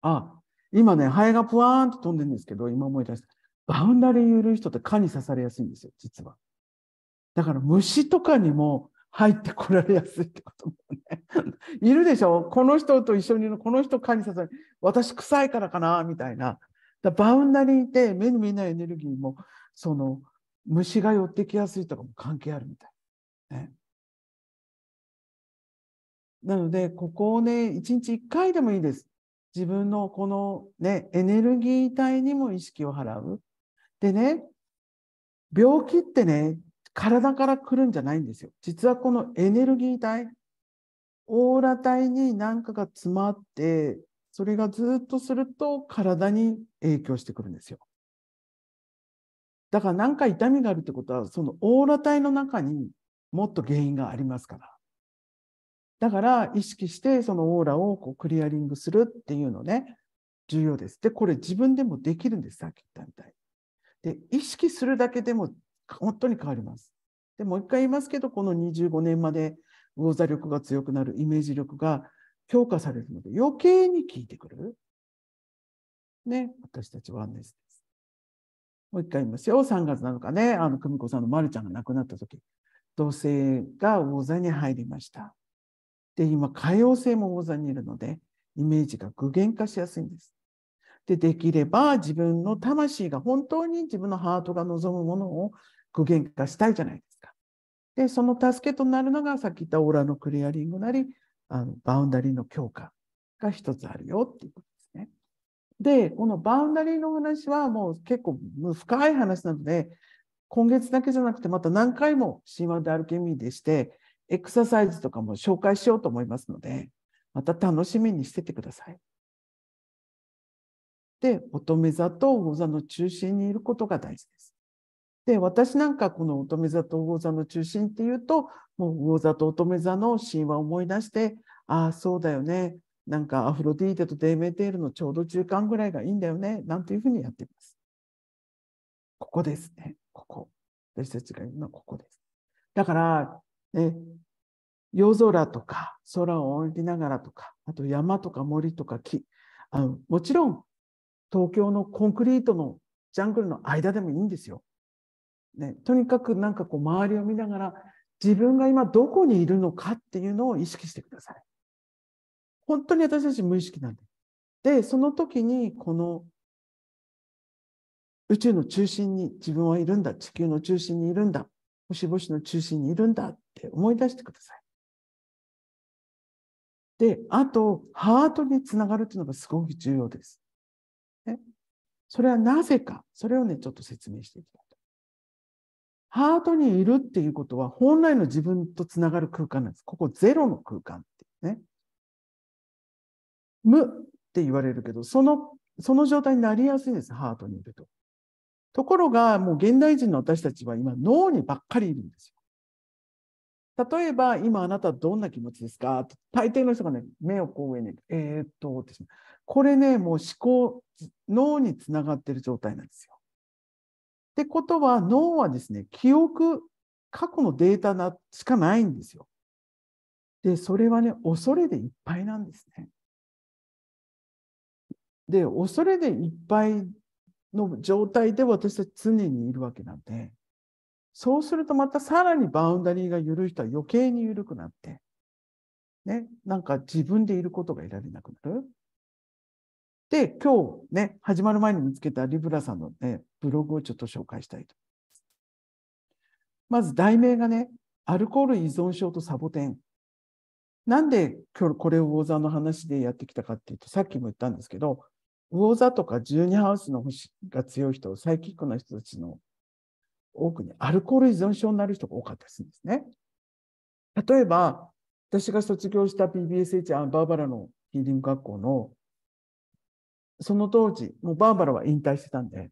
あ、今ね、ハエがぷわーんと飛んでるんですけど、今思い出した。バウンダリー緩い人って蚊に刺されやすいんですよ、実は。だから虫とかにも入ってこられやすいってこともね。いるでしょこの人と一緒にいるこの人蚊に刺され、私臭いからかな、みたいな。だバウンダリーって目に見えないエネルギーも、その虫が寄ってきやすいとかも関係あるみたい。ね、なので、ここをね、1日1回でもいいです。自分のこのね、エネルギー体にも意識を払う。でね、病気ってね、体から来るんじゃないんですよ。実はこのエネルギー体、オーラ体に何かが詰まって、それがずっとすると体に影響してくるんですよ。だから何か痛みがあるってことは、そのオーラ体の中にもっと原因がありますから。だから意識してそのオーラをこうクリアリングするっていうのね、重要です。で、これ自分でもできるんです、さっき言ったみたい。で、意識するだけでも本当に変わります。でもう一回言いますけど、この25年まで魚座力が強くなるイメージ力が強化されるので、余計に効いてくる。ね、私たちはンネスです。もう一回言いますよ。3月7日ね、あの、久美子さんのまるちゃんが亡くなった時、同性が魚座に入りました。で、今、可用性も大座にいるので、イメージが具現化しやすいんです。で、できれば自分の魂が本当に自分のハートが望むものを具現化したいじゃないですか。で、その助けとなるのが、さっき言ったオーラのクリアリングなり、あのバウンダリーの強化が一つあるよっていうことですね。で、このバウンダリーの話はもう結構深い話なので、今月だけじゃなくてまた何回も神話でアルケミーでして、エクササイズとかも紹介しようと思いますので、また楽しみにしててください。で、乙女座と魚座の中心にいることが大事です。で、私なんかこの乙女座と魚座の中心っていうと、もう魚座と乙女座の神話を思い出して、ああ、そうだよね。なんかアフロディーテとデーメテールのちょうど中間ぐらいがいいんだよね。なんていうふうにやっています。ここですね。ここ。私たちがのはここです。だから、ね、夜空とか空を降りながらとかあと山とか森とか木あのもちろん東京のコンクリートのジャングルの間でもいいんですよ。ね、とにかくなんかこう周りを見ながら自分が今どこにいるのかっていうのを意識してください。本当に私たち無意識なんで。で、その時にこの宇宙の中心に自分はいるんだ、地球の中心にいるんだ、星々の中心にいるんだっって思い出してください。で、あと、ハートにつながるというのがすごく重要です。ね、それはなぜか、それをね、ちょっと説明していきたいと。ハートにいるっていうことは、本来の自分とつながる空間なんです。ここ、ゼロの空間ってね。無って言われるけど、その、その状態になりやすいんです、ハートにいると。ところが、もう現代人の私たちは今、脳にばっかりいるんですよ。例えば、今あなたどんな気持ちですか大抵の人がね、目をこう上に、えー、っとこれね、もう思考、脳につながっている状態なんですよ。ってことは、脳はですね、記憶、過去のデータなしかないんですよ。で、それはね、恐れでいっぱいなんですね。で、恐れでいっぱいの状態で私たち常にいるわけなんで、そうするとまたさらにバウンダリーが緩い人は余計に緩くなって、ね、なんか自分でいることがいられなくなる。で、今日ね、始まる前に見つけたリブラさんのね、ブログをちょっと紹介したいとま。まず題名がね、アルコール依存症とサボテン。なんで今日これを魚座の話でやってきたかっていうと、さっきも言ったんですけど、魚座とか12ハウスの星が強い人、サイキックな人たちの多くアルコール依存症になる人が多かったりするんですね。例えば、私が卒業した PBSH バーバラのヒーリング学校の、その当時、もうバーバラは引退してたんで、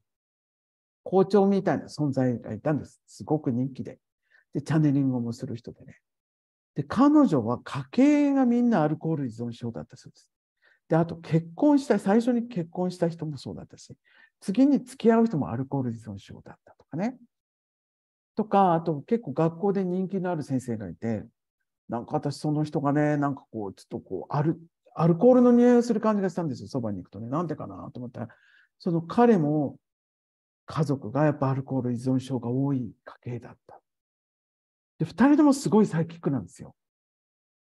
校長みたいな存在がいたんです。すごく人気で。で、チャネリングもする人でね。で、彼女は家系がみんなアルコール依存症だったそうです。で、あと結婚した、最初に結婚した人もそうだったし、次に付き合う人もアルコール依存症だったとかね。とか、あと結構学校で人気のある先生がいて、なんか私その人がね、なんかこう、ちょっとこう、アルコールの匂いをする感じがしたんですよ、そばに行くとね。なんでかなと思ったら、その彼も家族がやっぱアルコール依存症が多い家系だった。で、二人ともすごいサイキックなんですよ。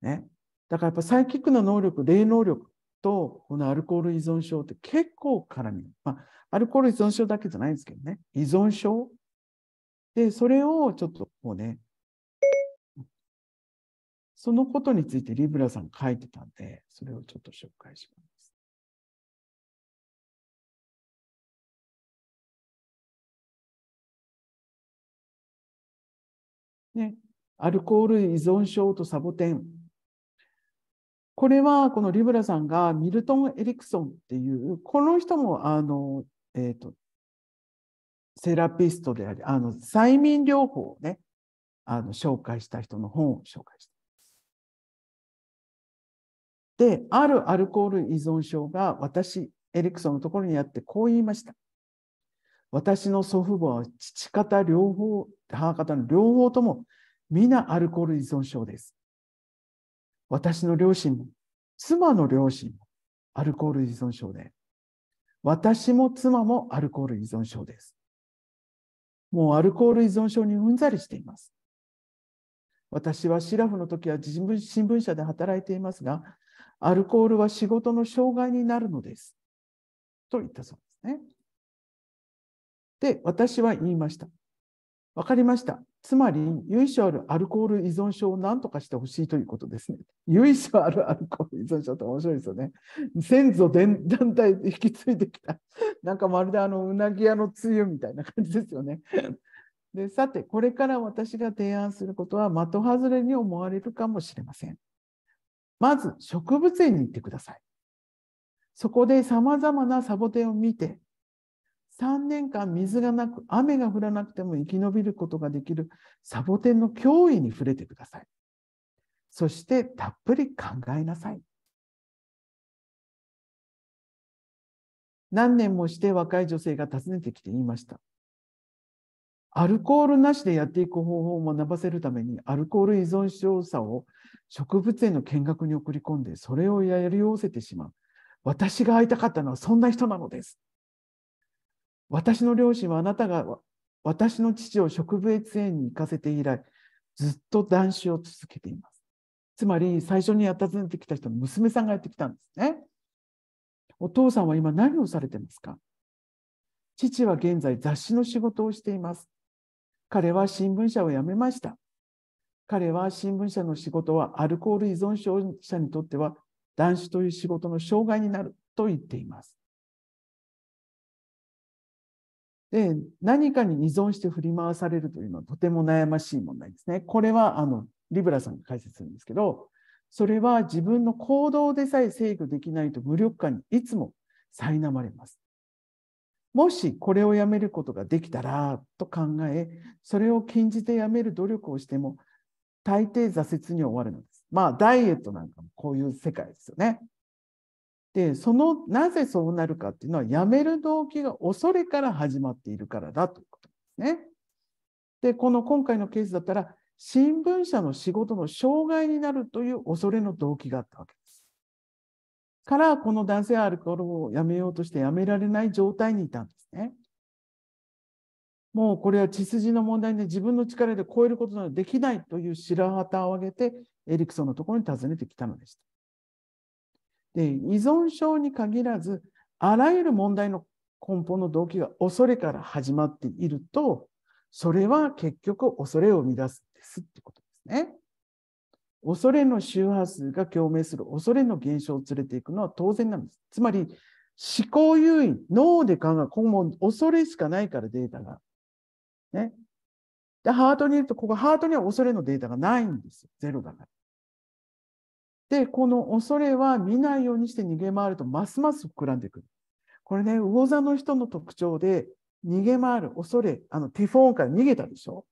ね。だからやっぱサイキックの能力、霊能力とこのアルコール依存症って結構絡み。まあ、アルコール依存症だけじゃないんですけどね。依存症で、それをちょっとこうね、そのことについてリブラさん書いてたんで、それをちょっと紹介します。ね、アルコール依存症とサボテン。これはこのリブラさんがミルトン・エリクソンっていう、この人もあの、えーとセラピストであり、あの催眠療法をね、あの紹介した人の本を紹介してで、あるアルコール依存症が私、エリクソンのところにあってこう言いました。私の祖父母は父方両方、母方の両方とも皆アルコール依存症です。私の両親も、妻の両親もアルコール依存症で、私も妻もアルコール依存症です。もうアルコール依存症にうんざりしています。私はシラフの時は新聞社で働いていますが、アルコールは仕事の障害になるのです。と言ったそうですね。で、私は言いました。わかりました。つまり、由緒あるアルコール依存症を何とかしてほしいということですね。由緒あるアルコール依存症って面白いですよね。先祖伝 団体で引き継いできたなんかまるであのうなぎ屋のつゆみたいな感じですよね。でさて、これから私が提案することは的外れに思われるかもしれません。まず、植物園に行ってください。そこで様々なサボテンを見て、3年間水がなく、雨が降らなくても生き延びることができるサボテンの脅威に触れてください。そして、たっぷり考えなさい。何年もして若い女性が訪ねてきて言いました。アルコールなしでやっていく方法を学ばせるためにアルコール依存症者を植物園の見学に送り込んでそれをやり寄せてしまう。私が会いたかったのはそんな人なのです。私の両親はあなたが私の父を植物園に行かせて以来ずっと男子を続けています。つまり最初に訪ねてきた人の娘さんがやってきたんですね。お父さんは今何をされてますか父は現在雑誌の仕事をしています。彼は新聞社を辞めました。彼は新聞社の仕事はアルコール依存症者にとっては断子という仕事の障害になると言っています。で何かに依存して振り回されるというのはとても悩ましい問題ですね。これはあのリブラさんが解説するんですけどそれは自分の行動でさえ制御できないと無力感にいつも苛まれます。もしこれをやめることができたらと考え、それを禁じてやめる努力をしても、大抵挫折に終わるのです。まあ、ダイエットなんかもこういう世界ですよね。で、そのなぜそうなるかっていうのは、やめる動機が恐れから始まっているからだということですね。で、この今回のケースだったら、新聞社の仕事の障害になるという恐れの動機があったわけです。から、この男性アルコールをやめようとしてやめられない状態にいたんですね。もうこれは血筋の問題で自分の力で超えることなできないという白旗を上げてエリクソンのところに訪ねてきたのでした。で依存症に限らずあらゆる問題の根本の動機が恐れから始まっているとそれは結局恐れを生み出すですってことですね。恐れの周波数が共鳴する恐れの現象を連れていくのは当然なんです。つまり思考優位、脳で考え、ここも恐れしかないからデータが。ね。で、ハートにいると、ここハートには恐れのデータがないんですよ。ゼロだから。で、この恐れは見ないようにして逃げ回ると、ますます膨らんでくる。これね、魚座の人の特徴で、逃げ回る、恐れ、あの、ティフォーンから逃げたでしょ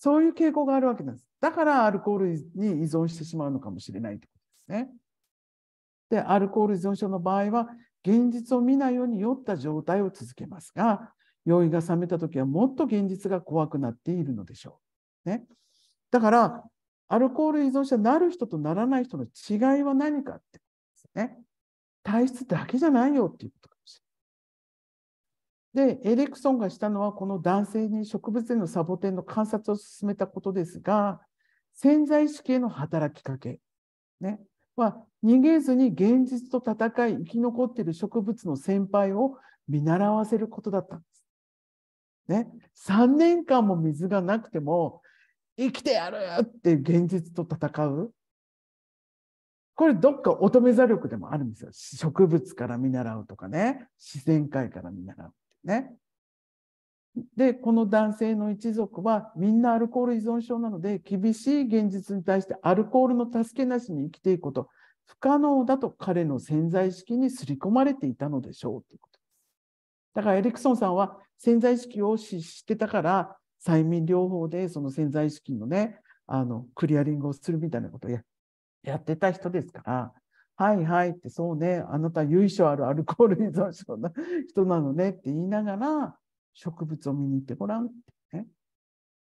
そういう傾向があるわけなんです。だからアルコールに依存してしまうのかもしれないということですね。で、アルコール依存症の場合は、現実を見ないように酔った状態を続けますが、酔いが覚めた時はもっと現実が怖くなっているのでしょう。ね、だから、アルコール依存者になる人とならない人の違いは何かってことですね。体質だけじゃないよっていうことでエリクソンがしたのはこの男性に植物園のサボテンの観察を進めたことですが潜在意識への働きかけ、ね、は逃げずに現実と戦い生き残っている植物の先輩を見習わせることだったんです。ね、3年間も水がなくても生きてやるって現実と戦うこれどっか乙女座力でもあるんですよ植物から見習うとかね自然界から見習う。ね。で、この男性の一族はみんなアルコール依存症なので、厳しい現実に対してアルコールの助けなしに生きていくこと、不可能だと彼の潜在意識に刷り込まれていたのでしょうということです。だからエリクソンさんは潜在意識を失してたから、催眠療法でその潜在意識のね、あのクリアリングをするみたいなことをやってた人ですから、はいはいってそうねあなた由緒あるアルコール依存症の 人なのねって言いながら植物を見に行ってごらんってね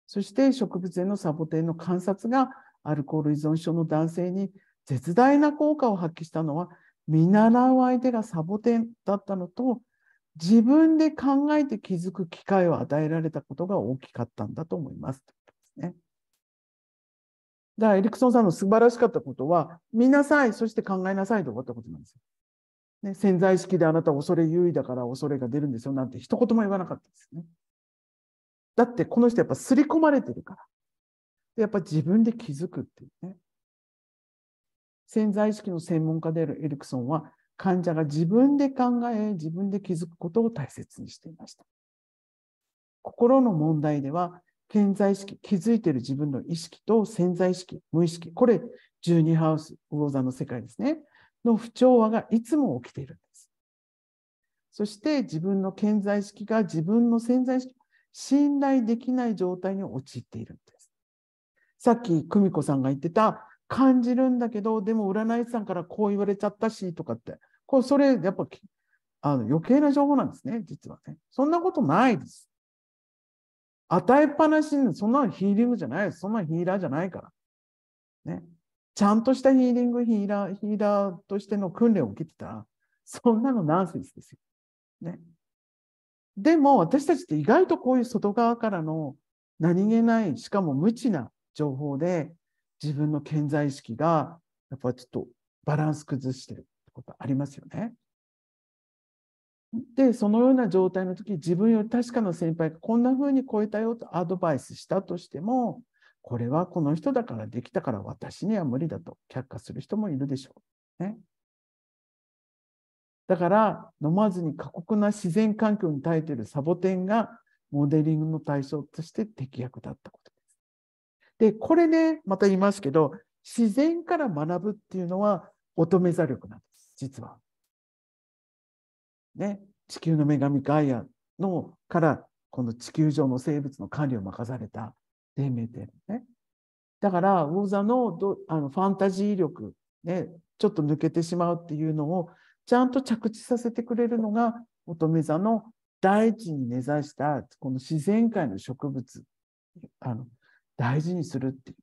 そして植物へのサボテンの観察がアルコール依存症の男性に絶大な効果を発揮したのは見習う相手がサボテンだったのと自分で考えて気づく機会を与えられたことが大きかったんだと思います。ですねだからエリクソンさんの素晴らしかったことは、見なさい、そして考えなさいと終わったことなんですよ。ね、潜在意識であなた恐れ優位だから恐れが出るんですよなんて一言も言わなかったですね。だってこの人やっぱ刷り込まれてるから。やっぱ自分で気づくっていうね。潜在意識の専門家であるエリクソンは患者が自分で考え自分で気づくことを大切にしていました。心の問題では健在意識、気づいている自分の意識と潜在意識、無意識、これ、12ハウス、魚座の世界ですね、の不調和がいつも起きているんです。そして自分の潜在意識が自分の潜在意識、信頼できない状態に陥っているんです。さっき久美子さんが言ってた、感じるんだけど、でも占い師さんからこう言われちゃったしとかって、こうそれやっぱあの余計な情報なんですね、実はね。そんなことないです。与えっぱなしに、そんなヒーリングじゃないです。そんなヒーラーじゃないから。ね。ちゃんとしたヒーリング、ヒーラー、ヒーラーとしての訓練を受けてたら、そんなのナンセンスですよ。ね。でも私たちって意外とこういう外側からの何気ない、しかも無知な情報で自分の健在意識がやっぱちょっとバランス崩してるってことありますよね。でそのような状態の時自分より確かな先輩がこんな風に超えたよとアドバイスしたとしてもこれはこの人だからできたから私には無理だと却下する人もいるでしょう。ね、だから飲まずに過酷な自然環境に耐えているサボテンがモデリングの対象として適役だったことです。でこれねまた言いますけど自然から学ぶっていうのは乙女座力なんです実は。ね、地球の女神ガイアのからこの地球上の生物の管理を任された黎明帝ね。だから魚座のどあのファンタジー力、ね、ちょっと抜けてしまうっていうのをちゃんと着地させてくれるのが乙女座の大地に根ざしたこの自然界の植物あの大事にするっていう。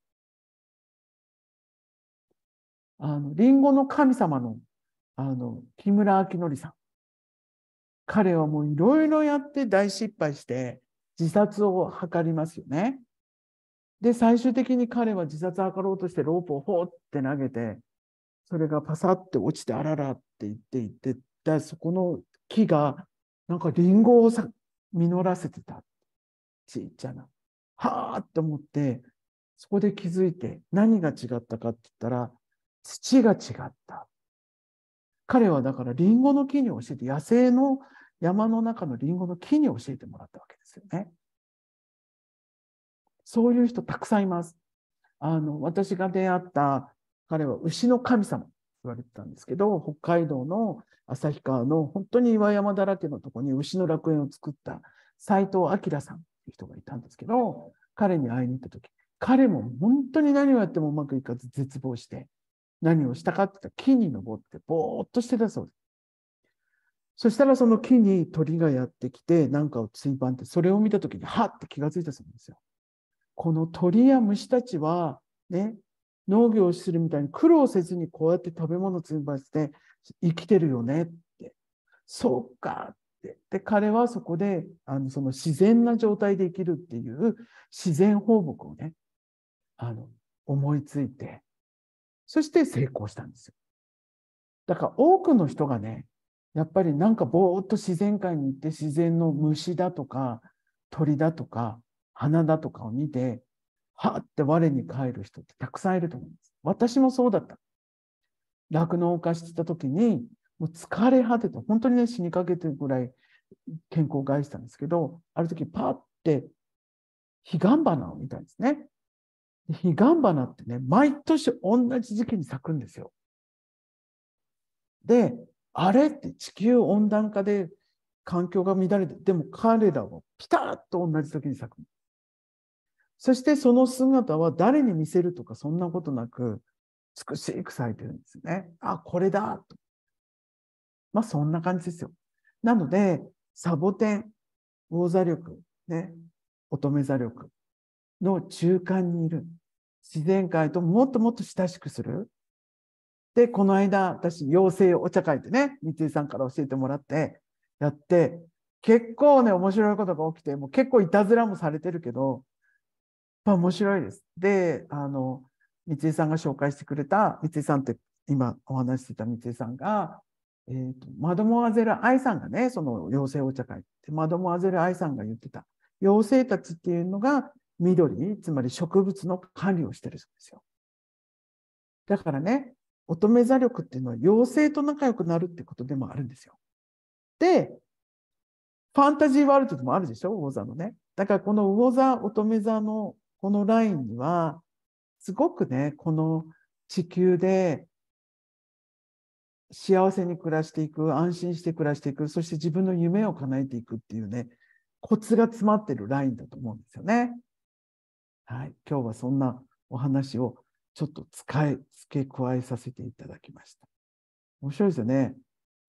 あのリンゴの神様のあの木村明則さん彼はもういろいろやって大失敗して自殺を図りますよね。で最終的に彼は自殺を図ろうとしてロープをほって投げてそれがパサって落ちてあららって言って言ってだそこの木がなんかリンゴをさ実らせてたちっちゃな。はあって思ってそこで気づいて何が違ったかって言ったら土が違った。彼はだからリンゴの木に教えて野生の山の中のリンゴの木に教えてもらったわけですよね。そういう人たくさんいます。あの、私が出会った彼は牛の神様と言われてたんですけど、北海道の旭川の本当に岩山だらけのとこに牛の楽園を作った斎藤明さんっていう人がいたんですけど、彼に会いに行った時、彼も本当に何をやってもうまくいかず絶望して、何をしたかって言ったら木に登ってぼーっとしてたそうです。そしたらその木に鳥がやってきて何かをついばんて、それを見た時にはって気がついたそうなんですよ。この鳥や虫たちはね、農業をするみたいに苦労せずにこうやって食べ物をついばんして生きてるよねって。そうかってで彼はそこであのその自然な状態で生きるっていう自然放牧をねあの思いついてそして成功したんですよだから多くの人がねやっぱりなんかぼーっと自然界に行って自然の虫だとか鳥だとか花だとかを見て、はって我に返る人ってたくさんいると思います。私もそうだった。酪農家してた時に、もう疲れ果てて、本当にね、死にかけてるぐらい健康を害したんですけど、ある時パって彼岸花を見たんですね。彼岸花ってね、毎年同じ時期に咲くんですよ。で、あれって地球温暖化で環境が乱れて、でも彼らはピタッと同じ時に咲く。そしてその姿は誰に見せるとかそんなことなく、美しく咲いてるんですね。あ、これだと。まあそんな感じですよ。なので、サボテン、魚座力、ね、乙女座力の中間にいる。自然界ともっともっと親しくする。で、この間、私、妖精お茶会ってね、三井さんから教えてもらって、やって、結構ね、面白いことが起きて、もう結構いたずらもされてるけど、面白いです。で、あの、三井さんが紹介してくれた、三井さんって、今お話してた三井さんが、えーと、とマドモアゼル愛さんがね、その妖精お茶会って、マドモアゼル愛さんが言ってた、妖精たちっていうのが緑、つまり植物の管理をしてるそうですよ。だからね、乙女座力っていうのは妖精と仲良くなるってことでもあるんですよ。で、ファンタジーワールドでもあるでしょ魚座のね。だからこの魚座、乙女座のこのラインには、すごくね、この地球で幸せに暮らしていく、安心して暮らしていく、そして自分の夢を叶えていくっていうね、コツが詰まってるラインだと思うんですよね。はい。今日はそんなお話をちょっと使い、付け加えさせていただきました。面白いですよね。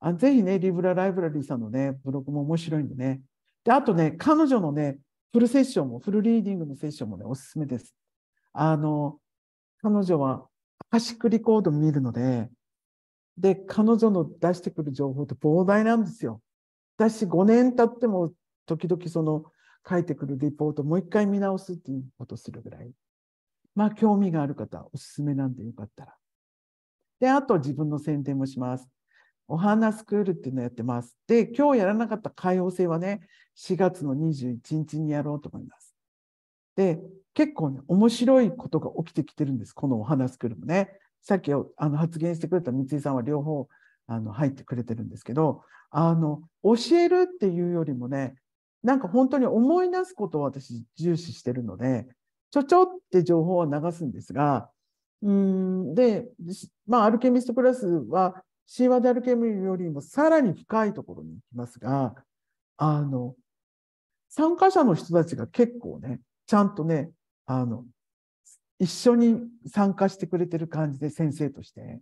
あぜひね、リブラライブラリーさんのね、ブログも面白いんでね。で、あとね、彼女のね、フルセッションも、フルリーディングのセッションもね、おすすめです。あの、彼女はアカシックリコード見るので、で、彼女の出してくる情報って膨大なんですよ。私、5年経っても、時々その、書いてくるリポートもう一回見直すっていうことするぐらいまあ、興味がある方、おすすめなんでよかったら。で、あと自分の宣伝もします。お花スクールっていうのをやってます。で、今日やらなかった海放性はね、4月の21日にやろうと思います。で、結構ね、面白いことが起きてきてるんです、このお花スクールもね。さっきあの発言してくれた三井さんは両方あの入ってくれてるんですけど、あの、教えるっていうよりもね、なんか本当に思い出すことを私重視してるので、ちょちょっって情報を流すんですが、うんで、まあ、アルケミストクラスは、神話でアルケミーよりもさらに深いところに行きますが、あの、参加者の人たちが結構ね、ちゃんとね、あの、一緒に参加してくれてる感じで先生として。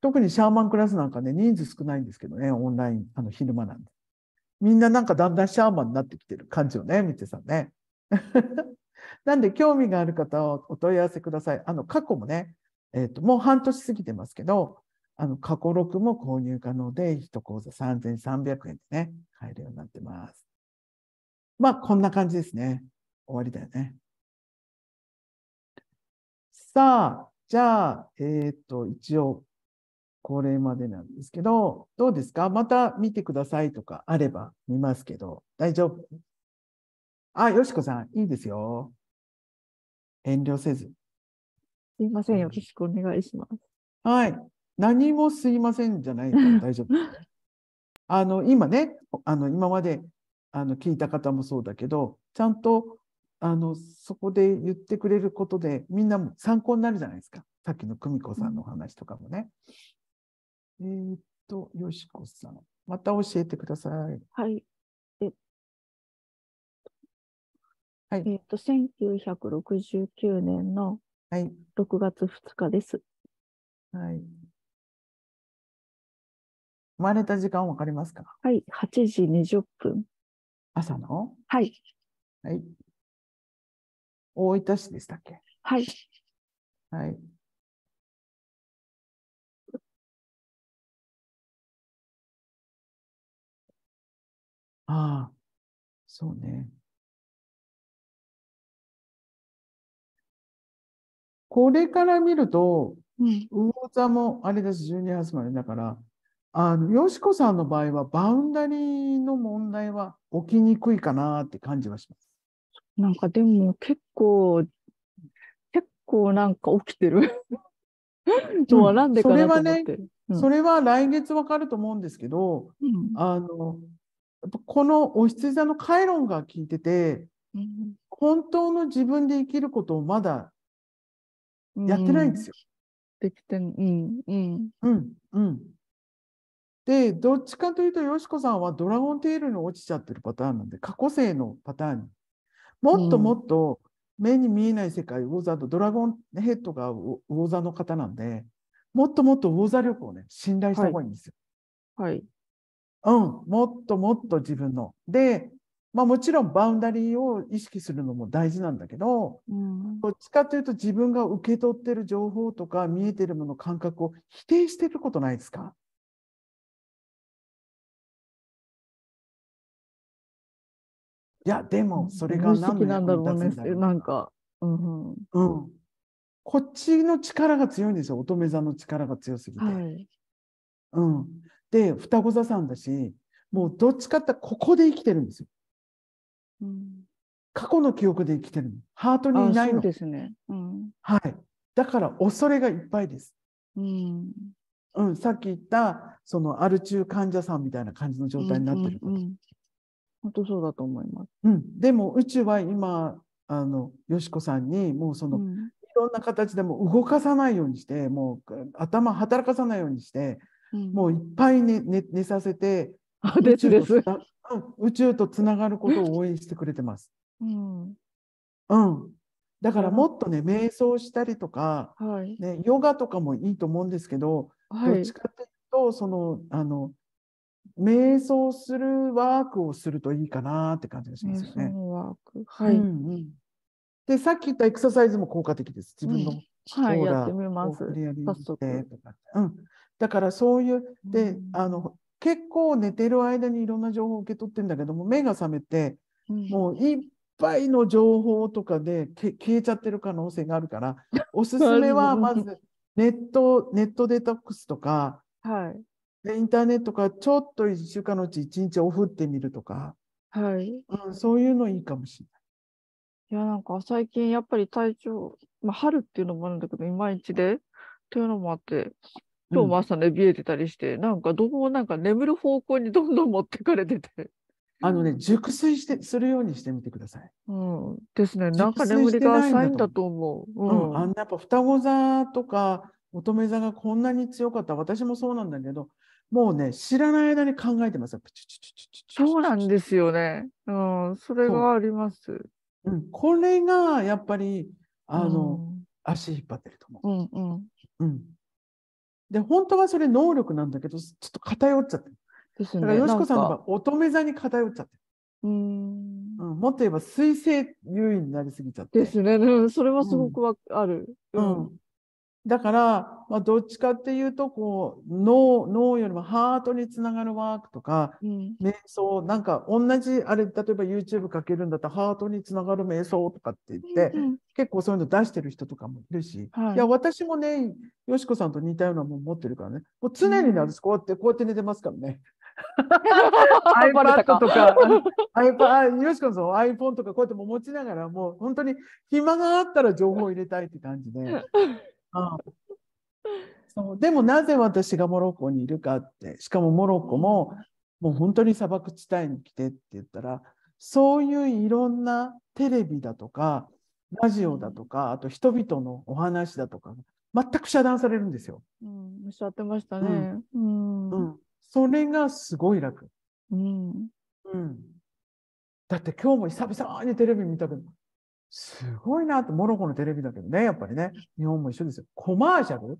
特にシャーマンクラスなんかね、人数少ないんですけどね、オンライン、あの、昼間なんで。みんななんかだんだんシャーマンになってきてる感じをね、見てさね。なんで、興味がある方はお問い合わせください。あの、過去もね、えっ、ー、と、もう半年過ぎてますけど、あの、過去6も購入可能で、1講座3300円でね、買えるようになってます。まあ、こんな感じですね。終わりだよね。さあ、じゃあ、えっ、ー、と、一応、これまでなんですけど、どうですかまた見てくださいとかあれば見ますけど、大丈夫あ、よしこさん、いいですよ。遠慮せず。すいません、よろしくお願いします。はい。何もすいませんじゃないから 大丈夫。あの、今ね、あの、今まで、あの、聞いた方もそうだけど、ちゃんと、あの、そこで言ってくれることで、みんなも参考になるじゃないですか。さっきの久美子さんのお話とかもね。うん、えー、っと、よしこさん、また教えてください。はい。はい、えっ、ー、と、1969年の6月2日です。はい。生まれた時間わかりますかはい、8時20分。朝のはい。はい。大分市でしたっけはい。はい。ああ、そうね。これから見ると、うん、魚座もあれです、12月までだから、あの、よしこさんの場合は、バウンダリーの問題は起きにくいかなって感じはします。なんかでも結構、結構なんか起きてるはなんでかなと思って、うん、それはね、うん、それは来月わかると思うんですけど、うん、あの、このお羊座のカイロンが効いてて、本当の自分で生きることをまだやってないんですよ。できてうんうんうんうんでどっちかというとよしこさんはドラゴンテールの落ちちゃってるパターンなんで過去性のパターンにもっともっと目に見えない世界、魚、ー座、ーとドラゴンヘッドが魚座の方なんでもっともっと魚座力をね信頼した方がいいんですよ。はい、はい、うんもっともっと自分の。でまあ、もちろんバウンダリーを意識するのも大事なんだけど、うん、どっちかというと自分が受け取ってる情報とか見えてるもの感覚を否定してることないですかいやでもそれが何んだろう、ね、なんか、うんうん、こっちの力が強いんですよ乙女座の力が強すぎて。はい、うん、で双子座さんだしもうどっちかってここで生きてるんですよ。うん、過去の記憶で生きてるのハートにいないのですね、うん、はいだから恐れがいっぱいです、うんうん、さっき言ったそのアル中患者さんみたいな感じの状態になってること、本当そうだと思います、うん、でも宇宙は今あのよしこさんにもうその、うん、いろんな形でも動かさないようにしてもう頭働かさないようにして、うん、もういっぱい寝寝させて、あ、ですです宇宙とつながることを応援してくれてます。うん、うん、だからもっとね瞑想したりとか、はい、ね、ヨガとかもいいと思うんですけど、はい、どっちかっていうとそのあの瞑想するワークをするといいかなって感じがしますよね。ワークはい、うんうん、でさっき言ったエクササイズも効果的です。自分の、うんはい、やってみます。早速、うん、だからそういうであの結構寝てる間にいろんな情報を受け取ってんだけども目が覚めて、もういっぱいの情報とかで消えちゃってる可能性があるからおすすめは まずネットネットデトックスとか、はい、インターネットからちょっと1週間のうち1日オフってみるとか、はいうん、そういうのいいかもしれない。いやなんか最近やっぱり体調、まあ、春っていうのもあるんだけどいまいちでっていうのもあって今日も朝寝びえてたりして、うん、なんかどうもなんか眠る方向にどんどん持ってかれてて。あのね、熟睡してするようにしてみてください。うん、ですね。なんか眠りが浅いんだと思う。うん、あんなやっぱ双子座とか乙女座がこんなに強かった。私もそうなんだけど、もうね、知らない間に考えてます。そうなんですよね。うん、それがあります。ううん、これがやっぱりあの、うん、足引っ張ってると思う。うん、うん、うん。で本当はそれ能力なんだけどちょっと偏っちゃってですね、だからよしこさんの乙女座に偏っちゃってうん、うん、もっと言えば水星優位になりすぎちゃってですね、うん、それはすごくわ、うん、ある、うんだから、まあ、どっちかっていうとこう脳脳よりもハートにつながるワークとか、うん、瞑想なんか同じあれ例えば YouTube かけるんだったらハートにつながる瞑想とかって言って、うん結構そういうの出してる人とかもいるし、はい、いや私もねよしこさんと似たようなもの持ってるからねもう常になる、こうやってこうやって寝てますからね。iPad とか、i p a よしこさん iPhone とかこうやっても持ちながら、もう本当に暇があったら情報を入れたいって感じで。そうでもなぜ私がモロッコにいるかってしかもモロッコももう本当に砂漠地帯に来てって言ったらそういういろんなテレビだとかラジオだとかあと人々のお話だとか全く遮断されるんですよ。うん、おっしゃってましたね。うん、うん、それがすごい楽。うん、うん、だって今日も久々にテレビ見たけどすごいなって、モロッコのテレビだけどね、やっぱりね、日本も一緒ですよ。コマーシャル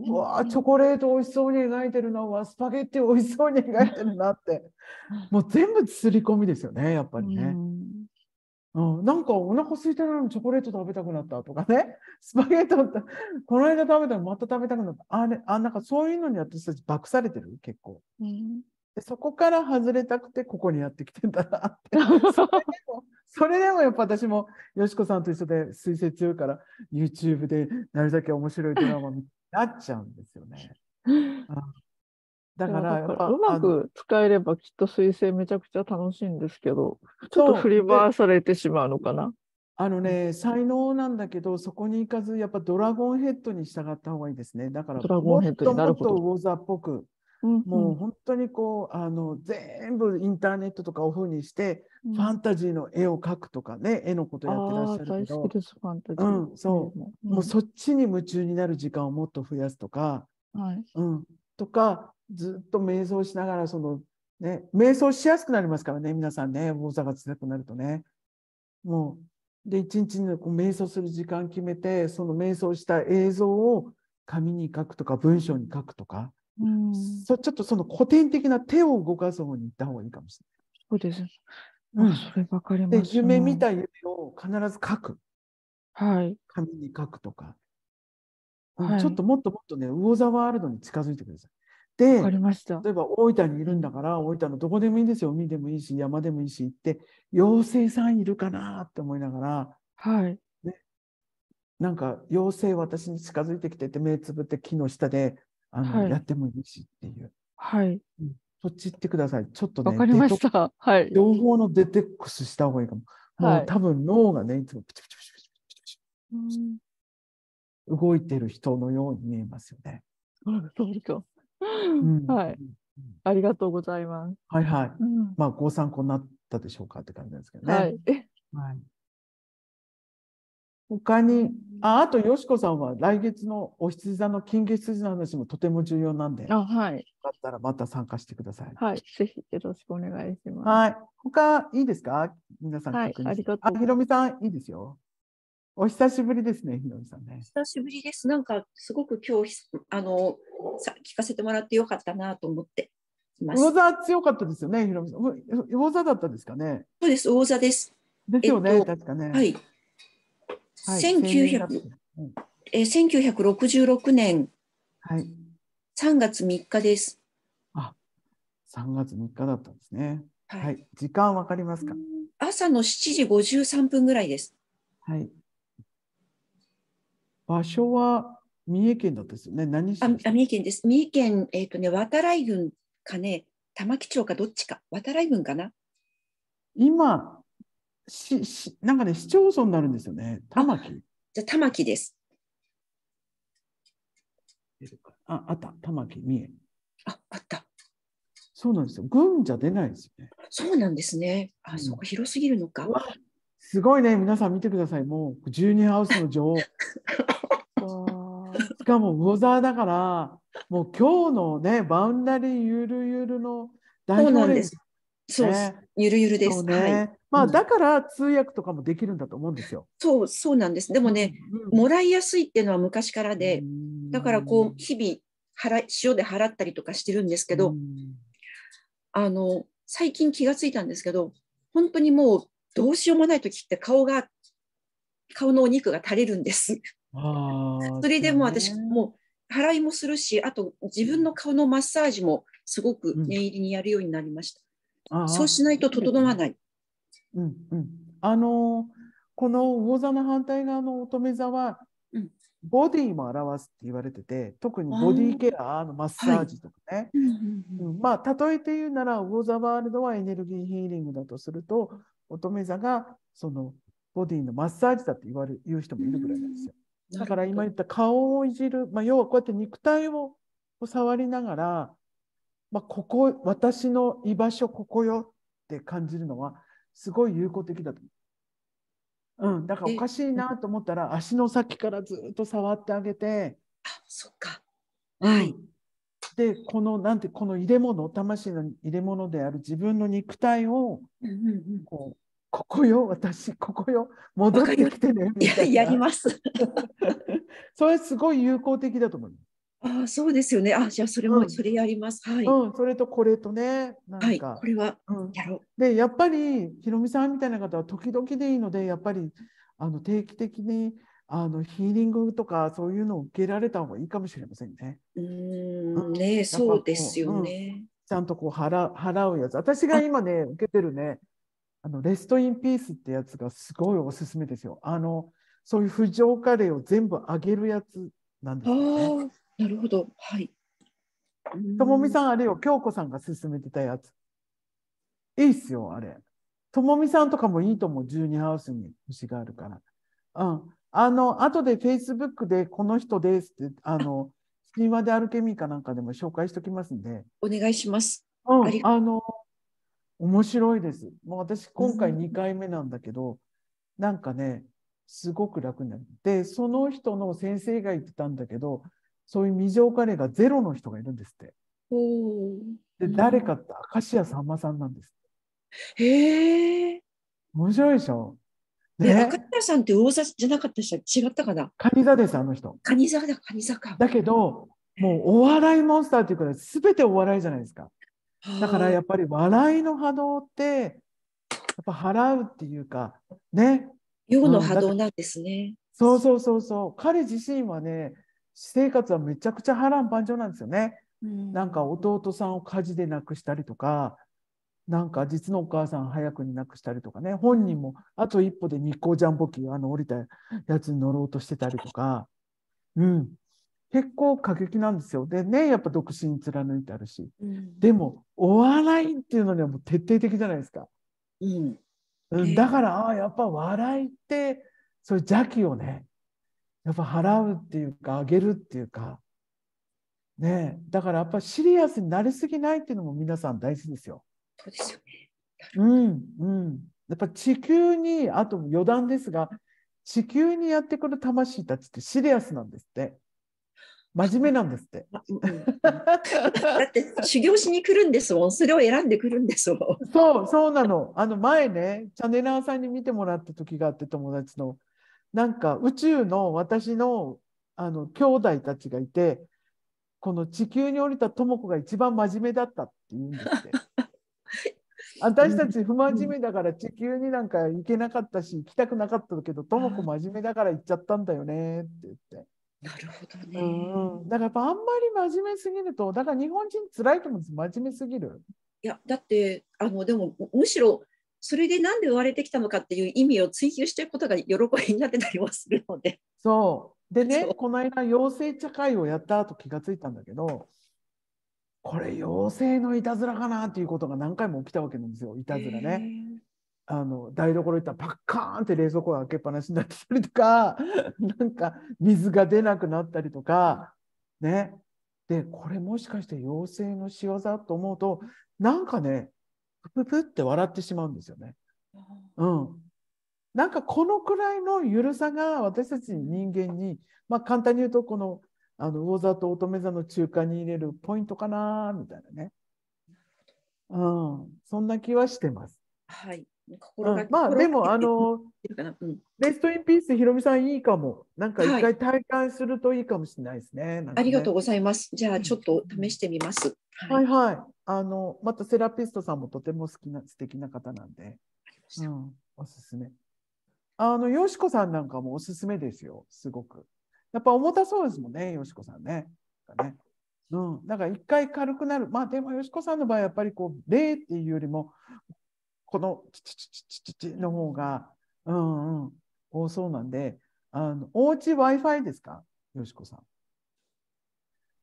うわチョコレート美味しそうに描いてるな、うわ、スパゲッティ美味しそうに描いてるなって、もう全部すり込みですよね、やっぱりね。うん、なんかお腹空いてるのにチョコレート食べたくなったとかね、スパゲッティ、この間食べたのまた食べたくなった。あれ、あ、なんかそういうのに私たち爆されてる結構。でそこから外れたくてここにやってきてんだなって。それでもそれでもやっぱ私もよしこさんと一緒で水星強いから YouTube でなるだけ面白いドラマになっちゃうんですよね。だからうまく使えればきっと水星めちゃくちゃ楽しいんですけどちょっと振り回されてしまうのかな。あのね、才能なんだけど、そこに行かず、やっぱドラゴンヘッドに従った方がいいですね。だから、ドラゴンヘッドになるほどもっとウォーザーっぽくうん、もう本当にこうあの全部インターネットとかオフにして、うん、ファンタジーの絵を描くとかね絵のことやってらっしゃるけど、うん、そう、うん、もうそっちに夢中になる時間をもっと増やすとか、はいうん、とかずっと瞑想しながらその、ね、瞑想しやすくなりますからね皆さんね大阪が強くなるとね。もうで一日にこう瞑想する時間決めてその瞑想した映像を紙に書くとか文章に書くとか。うん、ちょっとその古典的な手を動かす方に行った方がいいかもしれない。そうです。まあ、それわかります、夢見た夢を必ず書く。はい。紙に書くとか。はい、ちょっともっともっとね、魚座ワールドに近づいてください。で、例えば大分にいるんだから、大分のどこでもいいんですよ。海でもいいし、山でもいいし行って、妖精さんいるかなって思いながら、はい。ね、なんか、妖精私に近づいてきてて、目つぶって木の下であの、はい、やってもいいしっていう。はい。うん、そっち行ってください。ちょっとね。わかりました。はい。両方のデテックスした方がいいかも。もう、はい、多分脳がね、いつもプチプチプチプチプチプチ。動いてる人のように見えますよね。そうか。はい。ありがとうございます。はいはい。うん、まあ、ご参考になったでしょうかって感じですけどね。はい。はい他にああとよしこさんは来月のお羊座の金月羊の話もとても重要なんであ、はい、よかったらまた参加してください。はい、ぜひよろしくお願いします。はい、他いいですか皆さん確認、はい、ありがとうひろみさんいいですよ。お久しぶりですね、ひろみさんね。久しぶりです。なんかすごく今日あのさ聞かせてもらってよかったなと思って。魚座強かったですよね、ひろみさん。魚座だったですかね。そうです、魚座です。ですよね、えっと、確かね。はい。はい、1900えー、1966年3月3日です。あ、3月3日だったんですね。はい、はい、時間わかりますか。朝の7時53分ぐらいです。はい。場所は三重県だったですよね。何市あ三重県です。三重県、えっ、ー、とね、渡来郡かね、玉城町かどっちか、渡来郡かな。今、ししなんかね、市町村になるんですよね。玉城じゃ玉城です。あ、あった。玉城三重。あ、あった。そうなんですよ。軍じゃ出ないですよね。そうなんですね。あ、そこ広すぎるのか。すごいね。皆さん見てください。もう、十二ハウスの女王。しかも、魚座だから、もう今日のね、バウンダリーゆるゆるのなんです。そう、ゆるゆるです。ね、はい。まあ、だから通訳とかもできるんだと思うんですよ。そう、そうなんです。でもね、うん、もらいやすいっていうのは昔からで、だからこう、日々払、塩で払ったりとかしてるんですけど、あの、最近気がついたんですけど、本当にもうどうしようもない時って顔が、顔のお肉が垂れるんです。それでも私、もう払いもするし、あと自分の顔のマッサージもすごく念入りにやるようになりました。そうしないと整わない。うんうん、あのこの魚座の反対側の乙女座は、うん、ボディも表すって言われてて特にボディケアのマッサージとかね、まあ例えて言うなら魚座ワールドはエネルギーヒーリングだとすると乙女座がそのボディのマッサージだって言われ言う人もいるぐらいなんですよ。だから今言った顔をいじる、まあ、要はこうやって肉体を触りながらまあ、ここ私の居場所ここよって感じるのはすごい有効的だと思う。うん、だからおかしいなと思ったら足の先からずっと触ってあげて。あそっか。はい。でこのなんてこの入れ物魂の入れ物である自分の肉体をこうここよ私ここよ戻ってきてねみたいなやります それすごい有効的だと思いますああそうですよね。あじゃあそれも、それやります。はい。うん、それとこれとね、なんか、はい、これは、うん、やろう。でやっぱりひろみさんみたいな方は時々でいいのでやっぱりあの定期的にあのヒーリングとかそういうのを受けられた方がいいかもしれませんね。うんねそうですよね、うん。ちゃんとこう払払うやつ。私が今ね受けてるねあのレストインピースってやつがすごいおすすめですよ。あのそういう不浄化例を全部あげるやつなんですよね。なるほど。はい。ともみさんあれよ、京子さんが勧めてたやつ。いいっすよ、あれ。ともみさんとかもいいと思う、12ハウスに星があるから。うん。あの、後で Facebook でこの人ですって、あの、神話でアルケミーかなんかでも紹介しておきますんで。お願いします。うん、あの、面白いです。もう私、今回2回目なんだけど、なんかね、すごく楽になる。で、その人の先生が言ってたんだけど、そういう未浄お金がゼロの人がいるんですって。で誰かって明石家さんまさんなんです。へえ。面白いでしょ。ね、明石家さんって大座じゃなかったでした違ったかなカニ座ですあの人。カニ座だカニ座か。だけどもうお笑いモンスターっていうかすべてお笑いじゃないですか。だからやっぱり笑いの波動ってやっぱ払うっていうかね。世の波動なんですね。そうそうそうそう。彼自身はね私生活はめちゃくちゃ波乱万丈なんですよね。うん、なんか弟さんを火事で亡くしたりとか、なんか実のお母さん早くに亡くしたりとかね、本人もあと一歩で日光ジャンボ機、あの降りたやつに乗ろうとしてたりとか、うん、結構過激なんですよ。でね、やっぱ独身貫いてあるし、うん、でもお笑いっていうのにはもう徹底的じゃないですか。うん、だから、ああ、やっぱ笑いって、それ邪気をね、やっぱ払うっていうかあげるっていうかねだからやっぱシリアスになりすぎないっていうのも皆さん大事ですよ。そうですよね。うんうん。やっぱ地球にあと余談ですが地球にやってくる魂たちってシリアスなんですって。真面目なんですって。だって修行しに来るんですもん。それを選んでくるんですもん。そうそうなの。あの前ね、チャネラーさんに見てもらった時があって友達のなんか宇宙の私のあの兄弟たちがいてこの地球に降りた智子が一番真面目だったって言うんですって。私たち不真面目だから地球になんか行けなかったし行きたくなかったけど智子真面目だから行っちゃったんだよねって言って。なるほどね、うん。だからやっぱあんまり真面目すぎるとだから日本人つらいと思うんです真面目すぎる。いやだってあのでもむしろそれで何で生まれてきたのかっていう意味を追求していくことが喜びになってたりもするので。そうでねこの間妖精茶会をやった後気が付いたんだけどこれ妖精のいたずらかなっていうことが何回も起きたわけなんですよいたずらね。あの台所行ったらパッカーンって冷蔵庫が開けっぱなしになってたりとか なんか水が出なくなったりとかねでこれもしかして妖精の仕業と思うとなんかねププって笑ってしまうんですよね。うん、なんかこのくらいのゆるさが私たち人間に、まあ、簡単に言うとこのあの魚座と乙女座の中間に入れるポイントかなみたいなね、うん、そんな気はしてます。はい心がうん、まあでもあの、ベストインピースひろみさんいいかもなんか一回体感するといいかもしれないですねね、ありがとうございますじゃあちょっと試してみます、はい、はいはいあのまたセラピストさんもとても好きな素敵な方なんで、うん、おすすめあのよしこさんなんかもおすすめですよすごくやっぱ重たそうですもんねよしこさんねねうん、だから一回軽くなるまあでもよしこさんの場合やっぱりこう例っていうよりもこのチチチチチチの方が、うんうん、多そうなんで、あのおうち Wi-Fi ですかよしこさん。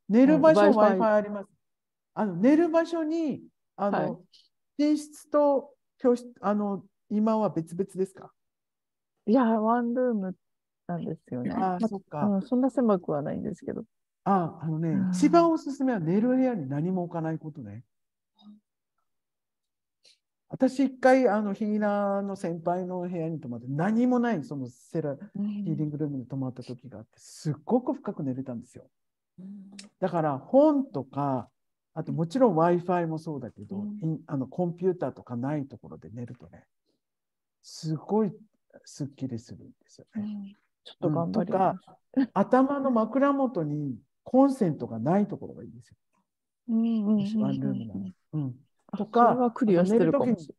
寝る場所、Wi-Fi あります。あの寝る場所に、あの、はい、室と教室、あの、今は別々ですかいや、ワンルームなんですよね。あ、あ、そっか、うん、そんな狭くはないんですけど。あ、あのね、一番おすすめは寝る部屋に何も置かないことね。私一回あのヒーラーの先輩の部屋に泊まって何もないそのセラ、ヒーリングルームに泊まった時があってすっごく深く寝れたんですよ。だから本とかあともちろん w i f i もそうだけど、うん、あのコンピューターとかないところで寝るとねすごいすっきりするんですよね。うん、ちょっと頑張ります、うん、頭の枕元にコンセントがないところがいいんですよ。ワンルームなうんとか、それはクリアしてるかもし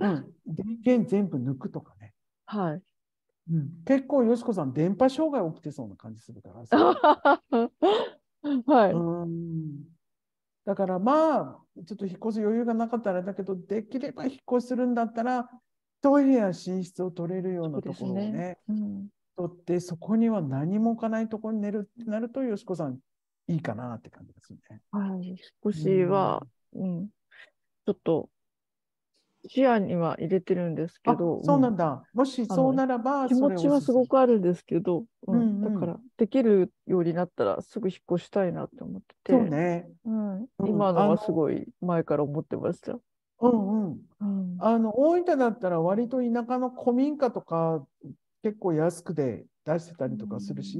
れない。うん、電源全部抜くとかね。はい。うん、結構、よしこさん、電波障害起きてそうな感じするから。はい、うんだからまあ、ちょっと引っ越す余裕がなかったらだけど、できれば引っ越しするんだったら、一部屋寝室を取れるようなところをね、ねうん、取って、そこには何も置かないところに寝るってなると、よしこさん、いいかなって感じですね。はい、引っ越しは、うん、うん、ちょっと視野には入れてるんですけど、そうなんだ、もしそうならば気持ちはすごくあるんですけど、うん、うんだからできるようになったらすぐ引っ越したいなって思っててそうね、うん、今のはすごい前から思ってました。うんうんあの大分だったら割と田舎の古民家とか結構安くで出してたりとかするし、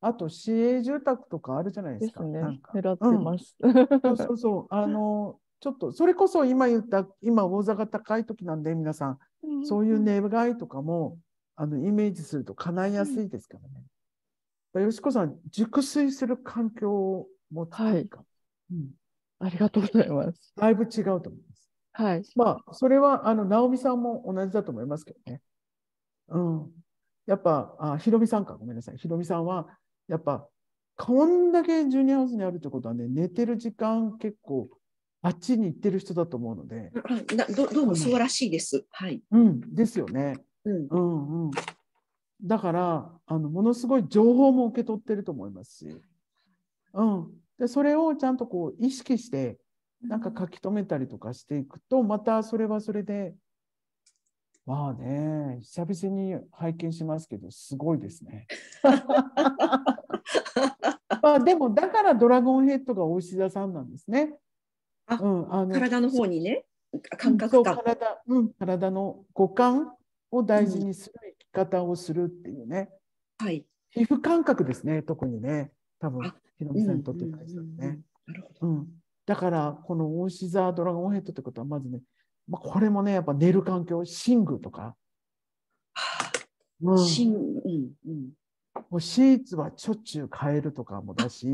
あと市営住宅とかあるじゃないですか。ですね。狙ってます。うん、そうそうそう。あのちょっとそれこそ今言った今大座が高い時なんで皆さん、そういう願いとかもあのイメージすると叶いやすいですからね。うん、よしこさん熟睡する環境を持つというか、はい、うん、ありがとうございます。だいぶ違うと思います。はい、まあそれはあの直美さんも同じだと思いますけどね。うん、やっぱあひろみさんかごめんなさいひろみさんはやっぱこんだけジュニアハウスにあるってことはね寝てる時間結構あっちに行ってる人だと思うので。どどうも素晴らしいです。はい。うん、ですよね。うん、うんうんだからあのものすごい情報も受け取ってると思いますし、うん、でそれをちゃんとこう意識してなんか書き留めたりとかしていくとまたそれはそれでまあね久々に拝見しますけどすごいですね。まあでもだからドラゴンヘッドがお石田さんなんですね。あ、うん、あの体の方にね感覚体,、うん、体の五感を大事にする生き方をするっていうね、うん、はい、皮膚感覚ですね特にね多分さんにとって大事だね。なるほど、うん、だからこのオーシザードラゴンヘッドってことはまずね、まあ、これもねやっぱ寝る環境寝具とか。寝うんうん、もうシーツはしょっちゅう変えるとかもだし、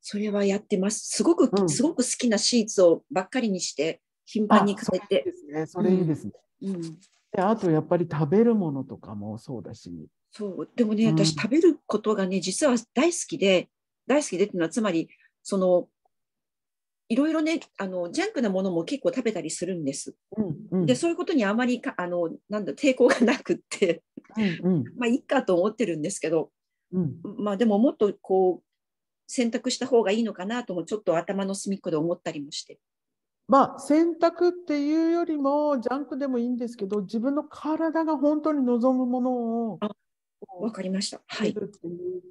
それはやってます。すごく、うん、すごく好きなシーツをばっかりにして、頻繁にかえて。それいいですね。うん、であとやっぱり食べるものとかもそうだし。そうでもね、うん、私食べることがね実は大好きで大好きでっていうのはつまりそのいろいろねあのジャンクなものも結構食べたりするんです。うんうん、でそういうことにあまりかあのなんだ抵抗がなくってうん、まあいいかと思ってるんですけど、うん、まあでももっとこう選択した方がいいのかなともちょっと頭の隅っこで思ったりもして。まあ、選択っていうよりもジャンクでもいいんですけど自分の体が本当に望むものを分かりました。はい、っていう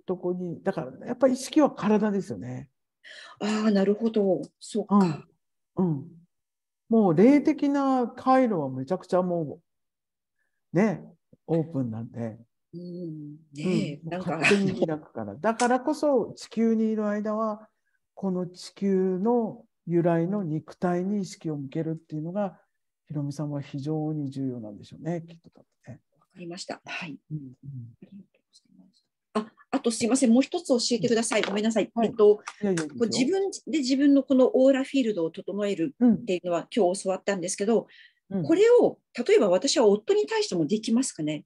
とこにだからやっぱり意識は体ですよね。ああなるほどそうか、うん、うん、もう霊的な回路はめちゃくちゃもうねオープンなんでうん、ね、うん、なんか開くから。だからこそ地球にいる間は、この地球の由来の肉体に意識を向けるっていうのが、ヒロミさんは非常に重要なんでしょうね、きっとね。わかりました。はい。うんうん、ああとすいません、もう一つ教えてください。ごめんなさい。はい、えっといやいや、自分で自分のこのオーラフィールドを整えるっていうのは、今日教わったんですけど、うん、これを例えば私は夫に対してもできますかね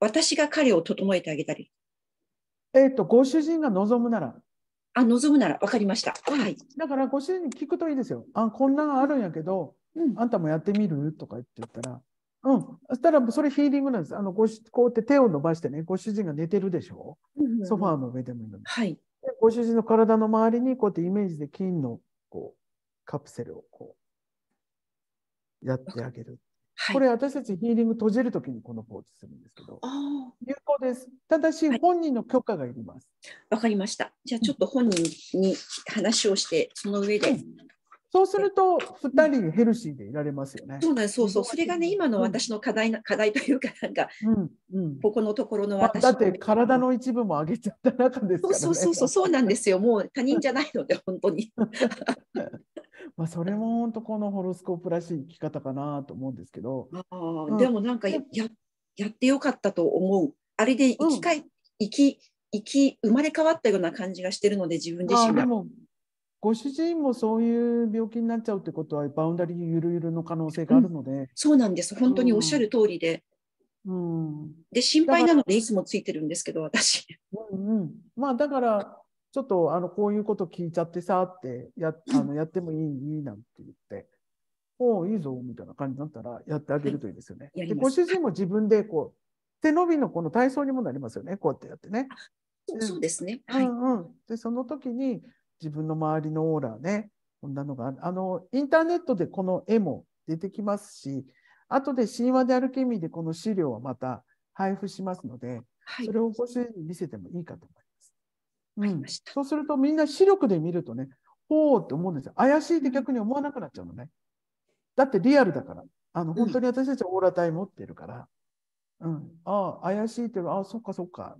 私が彼を整えてあげたり。えっ、と、ご主人が望むなら。あ、望むなら分かりました。はい。だから、ご主人に聞くといいですよ。あ、こんなのあるんやけど、うん、あんたもやってみるとか言って言ったら。うん。そしたら、それヒーリングなんです。あの、ごし、こうやって手を伸ばしてね、ご主人が寝てるでしょ、ううん、ソファーの上でもいいのに。はい。ご主人の体の周りに、こうやってイメージで金の、こう、カプセルをこう、やってあげる。はい、これ私たちヒーリング閉じるときにこのポーズするんですけど、有効です。ただし本人の許可がいります。わ、はい、かりました。じゃあちょっと本人に話をして、その上で、うん。そうすると2人ヘルシーでいられますよね。そうなんです、そうそう。それがね、今の私の課題な、うん、課題というか、なんか、うんうん、ここのところの私だって体の一部も上げちゃった中ですから、ね、そうそうそうそう、そうなんですよ。もう他人じゃないので、本当に。まあ、それも本当このホロスコープらしい生き方かなと思うんですけど、うん、でもなんかややってよかったと思うあれで生きかい、うん、生き生き生まれ変わったような感じがしてるので自分自身が。でもご主人もそういう病気になっちゃうってことはバウンダリーゆるゆるの可能性があるので、うん、そうなんです本当におっしゃる通りで、うん、で心配なのでいつもついてるんですけど私、うんうん、まあだからちょっとあのこういうこと聞いちゃってさってやあの やってもいいなんて言って、おお、いいぞみたいな感じになったらやってあげるといいですよね。でご主人も自分でこう手伸びのこの体操にもなりますよね、こうやってやってね。そうですね、はいうんうん、でその時に自分の周りのオーラね、こんなのがあのインターネットでこの絵も出てきますし、後で神話でアルケミーでこの資料はまた配布しますので、はい、それをご主人に見せてもいいかとうん、そうするとみんな視力で見るとね、ほうって思うんですよ。怪しいって逆に思わなくなっちゃうのね。だってリアルだから。あの本当に私たちはオーラ体持ってるから。うん。ああ、怪しいってうのああ、そっかそっか。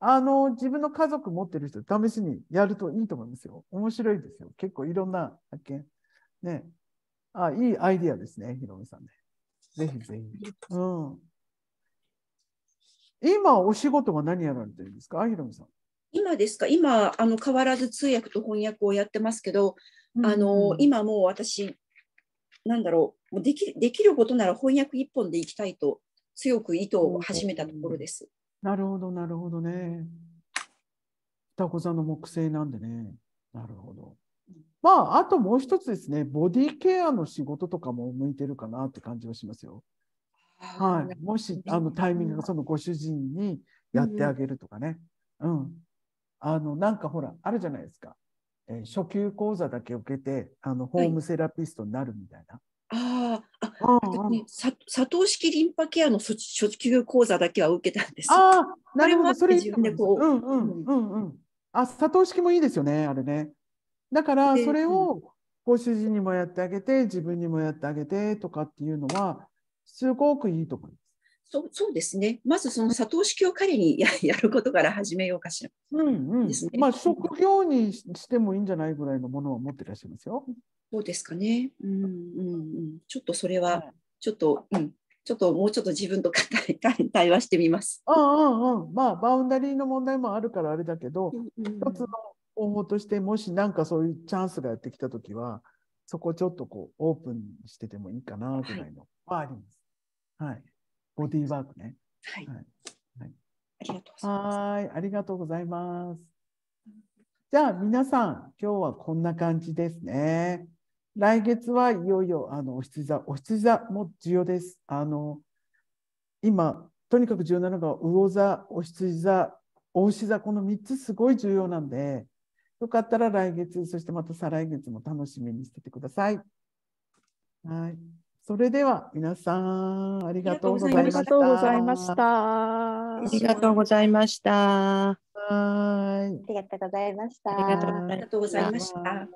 あの、自分の家族持ってる人、試しにやるといいと思いますよ。面白いですよ。結構いろんな発見。ね。あいいアイディアですね、ひろみさんね。ぜひぜひ。うん。今、お仕事は何やられてるんですか、ひろみさん。今ですか今あの変わらず通訳と翻訳をやってますけど、うん、あの今もう私なんだろうもうできできることなら翻訳一本でいきたいと強く意図を始めたところです。なるほどなるほどね。双子座の木星なんでね。なるほど。まああともう一つですねボディケアの仕事とかも向いてるかなって感じはしますよ。はい、もしあのタイミングがそのご主人にやってあげるとかね。うん、うんあの、なんかほら、あるじゃないですか。えー、初級講座だけ受けて、あの、ホームセラピストになるみたいな。はい、ああ、あ、ね、さ、佐藤式リンパケアの初級講座だけは受けたんです。ああ、なるほど、それ。自分でこう。うんうん、うん、うん。あ、佐藤式もいいですよね、あれね。だから、それを。ご主人にもやってあげて、自分にもやってあげてとかっていうのは、すごくいいと思います。そうそうですね。まずその佐藤式を彼にや やることから始めようかしら。うんうん。まあ職業にしてもいいんじゃないぐらいのものを持ってらっしゃいますよ。そうですかね。うんうんうん。ちょっとそれは、はい、ちょっと、うん。ちょっともうちょっと自分と対話してみます。うんうんうん。まあバウンダリーの問題もあるからあれだけど、ううん、一つの方法としてもしなんかそういうチャンスがやってきた時は、そこちょっとこうオープンしててもいいかなぐらいのはあります。はい、はいボディーワークね。はい。はい。ありがとうございます。はい、ありがとうございます。じゃあ皆さん、今日はこんな感じですね。来月はいよいよあのお羊座、お羊座も重要です。あの今、とにかく重要なのが魚座、お羊座、お牛座、この3つすごい重要なんで、よかったら来月、そしてまた再来月も楽しみにしててください。はい。それでは皆さんありがとうございました。ありがとうございました。ありがとうございました。ありがとうございました。ありがとうございました。